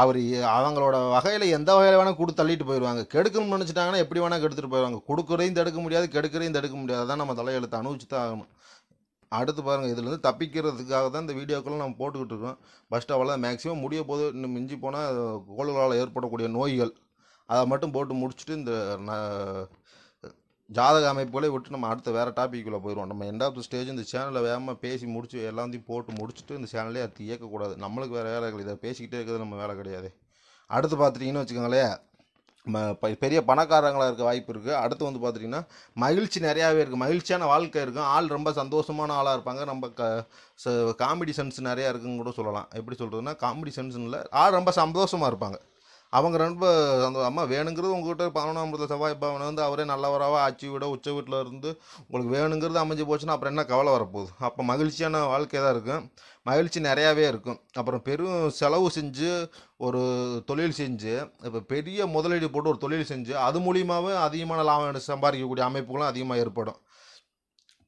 அவர் அவங்களோட வகையில் எந்த வகையில் வேணால் கொடுத்து தள்ளிட்டு போயிடுவாங்க கெடுக்கணும்னு நினச்சிட்டாங்கன்னா எப்படி வேணால் கெடுத்துட்டு போயிடுவாங்க கொடுக்குறையும் தடுக்க முடியாது கெடுக்கறையும் தடுக்க முடியாது தான் நம்ம தலையெழுத்து அனுபவிச்சு தான் ஆகணும் அடுத்து பாருங்கள் இதுலேருந்து தப்பிக்கிறதுக்காக தான் இந்த வீடியோக்கெல்லாம் நம்ம போட்டுக்கிட்டு இருக்கோம் ஃபஸ்ட் அவ்வளோ மேக்ஸிமம் முடிய போது இன்னும் மிஞ்சி போனால் கோள்களால் ஏற்படக்கூடிய நோய்கள் அதை மட்டும் போட்டு முடிச்சுட்டு இந்த ஜாதக அமைப்புகளை விட்டு நம்ம அடுத்த வேறு டாப்பிக்குள்ளே போயிடுவோம் நம்ம எண்ட் ஆஃப் த ஸ்டேஜ் இந்த சேனலில் வேகமாக பேசி முடிச்சு எல்லாத்தையும் போட்டு முடிச்சுட்டு இந்த சேனலே அது இயக்கக்கூடாது நம்மளுக்கு வேறு வேலை கிடையாது பேசிக்கிட்டே இருக்கிறது நம்ம வேலை கிடையாது அடுத்து பார்த்துட்டிங்கன்னு வச்சுக்கோங்களேன் பெரிய பணக்காரங்களாக இருக்க வாய்ப்பு இருக்குது அடுத்து வந்து பார்த்துட்டிங்கன்னா மகிழ்ச்சி நிறையாவே இருக்குது மகிழ்ச்சியான வாழ்க்கை இருக்கும் ஆள் ரொம்ப சந்தோஷமான ஆளாக இருப்பாங்க நம்ம க காமெடி சென்ஸ் நிறையா இருக்குன்னு கூட சொல்லலாம் எப்படி சொல்கிறதுன்னா காமெடி சென்ஸ்ன்னு இல்லை ஆள் ரொம்ப சந்தோஷமாக இருப்பாங்க அவங்க ரொம்ப அந்த அம்மா வேணுங்கிறது உங்ககிட்ட பவனாமிரத செவ்வாய் பவனை வந்து அவரே நல்லவராக ஆட்சி விட உச்ச வீட்டில் இருந்து உங்களுக்கு வேணுங்கிறது அமைஞ்சு போச்சுன்னா அப்புறம் என்ன கவலை வரப்போகுது அப்போ மகிழ்ச்சியான வாழ்க்கை தான் இருக்கும் மகிழ்ச்சி நிறையாவே இருக்கும் அப்புறம் பெரும் செலவு செஞ்சு ஒரு தொழில் செஞ்சு இப்போ பெரிய முதலீடு போட்டு ஒரு தொழில் செஞ்சு அது மூலியமாகவே அதிகமான லாபம் சம்பாதிக்கக்கூடிய அமைப்புகளும் அதிகமாக ஏற்படும்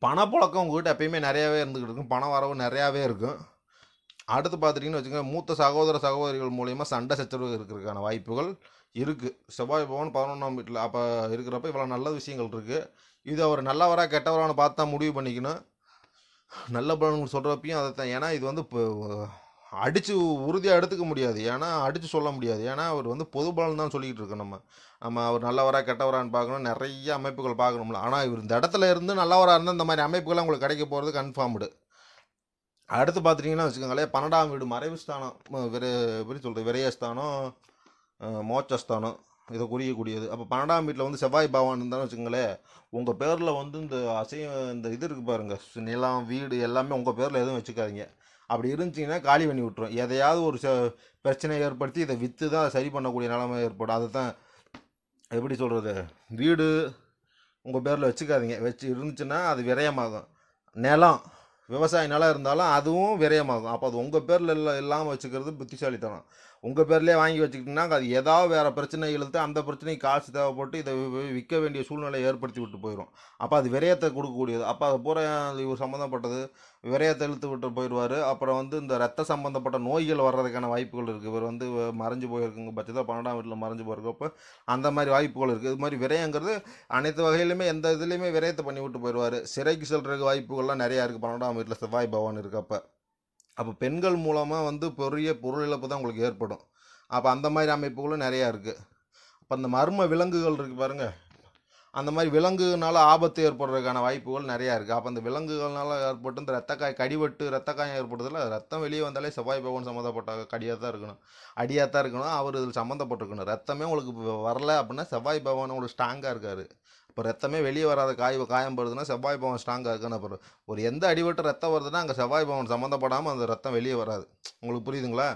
பணப்புழக்கம் உங்கள்கிட்ட எப்பயுமே நிறையாவே இருந்துக்கிட்டு இருக்கும் பண வரவு நிறையாவே இருக்கும் அடுத்து பார்த்துட்டிங்கன்னு வச்சுக்கோங்க மூத்த சகோதர சகோதரிகள் மூலயமா சண்டை சச்சரவு இருக்கிறதுக்கான வாய்ப்புகள் இருக்குது செவ்வாய் பவன் பதினொன்றாம் வீட்டில் அப்போ இருக்கிறப்ப இவ்வளோ நல்ல விஷயங்கள் இருக்குது இது அவர் நல்லவரா கெட்டவரான்னு பார்த்தா முடிவு பண்ணிக்கணும் நல்ல பலன்கள் சொல்கிறப்பையும் அதை தான் ஏன்னா இது வந்து இப்போ அடித்து உறுதியாக எடுத்துக்க முடியாது ஏன்னா அடித்து சொல்ல முடியாது ஏன்னா அவர் வந்து பொது பலன் தான் சொல்லிக்கிட்டு இருக்கோம் நம்ம நம்ம அவர் நல்லவராக கெட்டவரான்னு பார்க்கணும் நிறைய அமைப்புகள் பார்க்கணும்ல ஆனால் இவர் இந்த இடத்துல இருந்து நல்லவராக இருந்தால் இந்த மாதிரி அமைப்புகள்லாம் உங்களுக்கு கிடைக்க போகிறது கன்ஃபார்ம்டு அடுத்து பார்த்துட்டிங்கன்னா வச்சுக்கோங்களேன் பன்னெண்டாம் வீடு மறைவு ஸ்தானம் விரை எப்படி சொல்கிறது விரயஸ்தானம் மோட்சஸ்தானம் இதை குறியக்கூடியது அப்போ பன்னெண்டாம் வீட்டில் வந்து செவ்வாய் பவான் இருந்தாலும் வச்சுக்கோங்களேன் உங்கள் பேரில் வந்து இந்த அசைவம் இந்த இது இருக்குது பாருங்கள் நிலம் வீடு எல்லாமே உங்கள் பேரில் எதுவும் வச்சுக்காதீங்க அப்படி இருந்துச்சிங்கன்னா காலி பண்ணி விட்டுரும் எதையாவது ஒரு பிரச்சனையை ஏற்படுத்தி இதை விற்று தான் சரி பண்ணக்கூடிய நிலைமை ஏற்படும் அதை தான் எப்படி சொல்கிறது வீடு உங்கள் பேரில் வச்சுக்காதீங்க வச்சு இருந்துச்சுன்னா அது விரயமாகும் நிலம் விவசாய நிலம் இருந்தாலும் அதுவும் விரயமாகும் அப்போ அது உங்கள் பேரில் இல்லை இல்லாமல் வச்சுக்கிறது புத்திசாலித்தனம் உங்கள் பேர்லேயே வாங்கி வச்சுக்கிட்டிங்கன்னா அது ஏதாவது வேறு பிரச்சனை இழுத்து அந்த பிரச்சனைக்கு காசு தேவைப்பட்டு இதை விற்க வேண்டிய சூழ்நிலை ஏற்படுத்தி விட்டு போயிடும் அப்போ அது விரயத்தை கொடுக்கக்கூடியது அப்போ அது பூரா இவர் சம்மந்தப்பட்டது விரயத்தை இழுத்து விட்டு போயிடுவார் அப்புறம் வந்து இந்த ரத்த சம்மந்தப்பட்ட நோய்கள் வர்றதுக்கான வாய்ப்புகள் இருக்குது இவர் வந்து மறைஞ்சு போயிருக்குங்க பட்சத்தில் பன்னெண்டாம் வீட்டில் மறைஞ்சு போயிருக்கப்போ அந்த மாதிரி வாய்ப்புகள் இருக்குது இது மாதிரி விரயங்கிறது அனைத்து வகையிலுமே எந்த இதுலேயுமே விரயத்தை பண்ணி விட்டு போயிடுவார் சிறைக்கு செல்கிறதுக்கு வாய்ப்புகள்லாம் நிறையா இருக்குது பன்னெண்டாம் வீட்டில் செவ்வாய் பவான் இருக்கப்போ அப்போ பெண்கள் மூலமாக வந்து பெரிய பொருள் இழப்பு தான் உங்களுக்கு ஏற்படும் அப்போ அந்த மாதிரி அமைப்புகளும் நிறையா இருக்குது அப்போ அந்த மர்ம விலங்குகள் இருக்குது பாருங்கள் அந்த மாதிரி விலங்குனால ஆபத்து ஏற்படுறதுக்கான வாய்ப்புகள் நிறையா இருக்குது அப்போ அந்த விலங்குகள்னால ஏற்பட்டு இந்த ரத்தக்காய் கடிவெட்டு ரத்தக்காயம் ஏற்படுறதுல ரத்தம் வெளியே வந்தாலே செவ்வாய் பகவான் சம்மந்தப்பட்ட கடியாக தான் இருக்கணும் அடியாக தான் இருக்கணும் அவர் இதில் சம்மந்தப்பட்டிருக்கணும் ரத்தமே உங்களுக்கு வரல அப்படின்னா செவ்வாய் பகவான் உங்களுக்கு ஸ்ட்ராங்காக இருக்கார் இப்போ ரத்தமே வெளியே வராத காய் காயம் படுதுன்னா செவ்வாய் பவன் ஸ்ட்ராங்காக இருக்குன்னு அப்புறம் ஒரு எந்த அடிபட்டு ரத்தம் வருதுன்னா அங்கே செவ்வாய் பவன் சம்மந்தப்படாமல் அந்த ரத்தம் வெளியே வராது உங்களுக்கு புரியுதுங்களா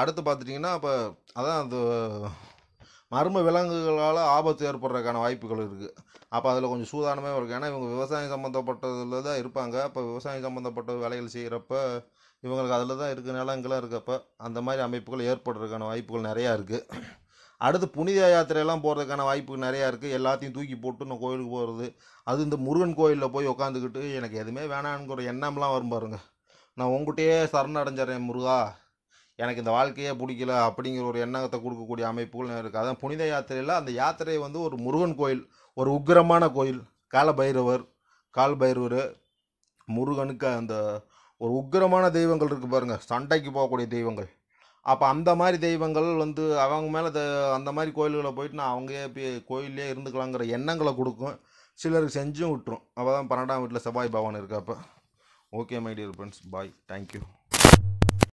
அடுத்து பார்த்துட்டிங்கன்னா இப்போ அதான் அந்த மர்ம விலங்குகளால் ஆபத்து ஏற்படுறதுக்கான வாய்ப்புகள் இருக்குது அப்போ அதில் கொஞ்சம் சூதானமே இருக்கும் ஏன்னா இவங்க விவசாயம் சம்மந்தப்பட்டதில் தான் இருப்பாங்க அப்போ விவசாயம் சம்மந்தப்பட்ட வேலைகள் செய்கிறப்ப இவங்களுக்கு அதில் தான் இருக்குது நிலங்களாக இருக்கப்போ அந்த மாதிரி அமைப்புகள் ஏற்படுறதுக்கான வாய்ப்புகள் நிறையா இருக்குது அடுத்து புனித யாத்திரையெல்லாம் போகிறதுக்கான வாய்ப்பு நிறையா இருக்குது எல்லாத்தையும் தூக்கி போட்டு நான் கோயிலுக்கு போகிறது அது இந்த முருகன் கோயிலில் போய் உக்காந்துக்கிட்டு எனக்கு எதுவுமே ஒரு எண்ணம்லாம் வரும் பாருங்க நான் உங்ககிட்டயே சரணடைஞ்சிட்றேன் முருகா எனக்கு இந்த வாழ்க்கையே பிடிக்கல அப்படிங்கிற ஒரு எண்ணத்தை கொடுக்கக்கூடிய அமைப்புகள் இருக்குது அதான் புனித யாத்திரையில் அந்த யாத்திரை வந்து ஒரு முருகன் கோயில் ஒரு உக்கிரமான கோயில் கால பைரவர் கால் பைரவர் முருகனுக்கு அந்த ஒரு உக்கிரமான தெய்வங்கள் இருக்குது பாருங்கள் சண்டைக்கு போகக்கூடிய தெய்வங்கள் அப்போ அந்த மாதிரி தெய்வங்கள் வந்து அவங்க மேலே அந்த மாதிரி கோயில்களை போயிட்டு நான் அவங்களே போய் கோயிலே இருந்துக்கலாங்கிற எண்ணங்களை கொடுக்கும் சிலருக்கு செஞ்சும் விட்டுரும் அப்போ தான் பன்னெண்டாம் வீட்டில் செவ்வாய் பவான் அப்போ okay my dear friends bye thank you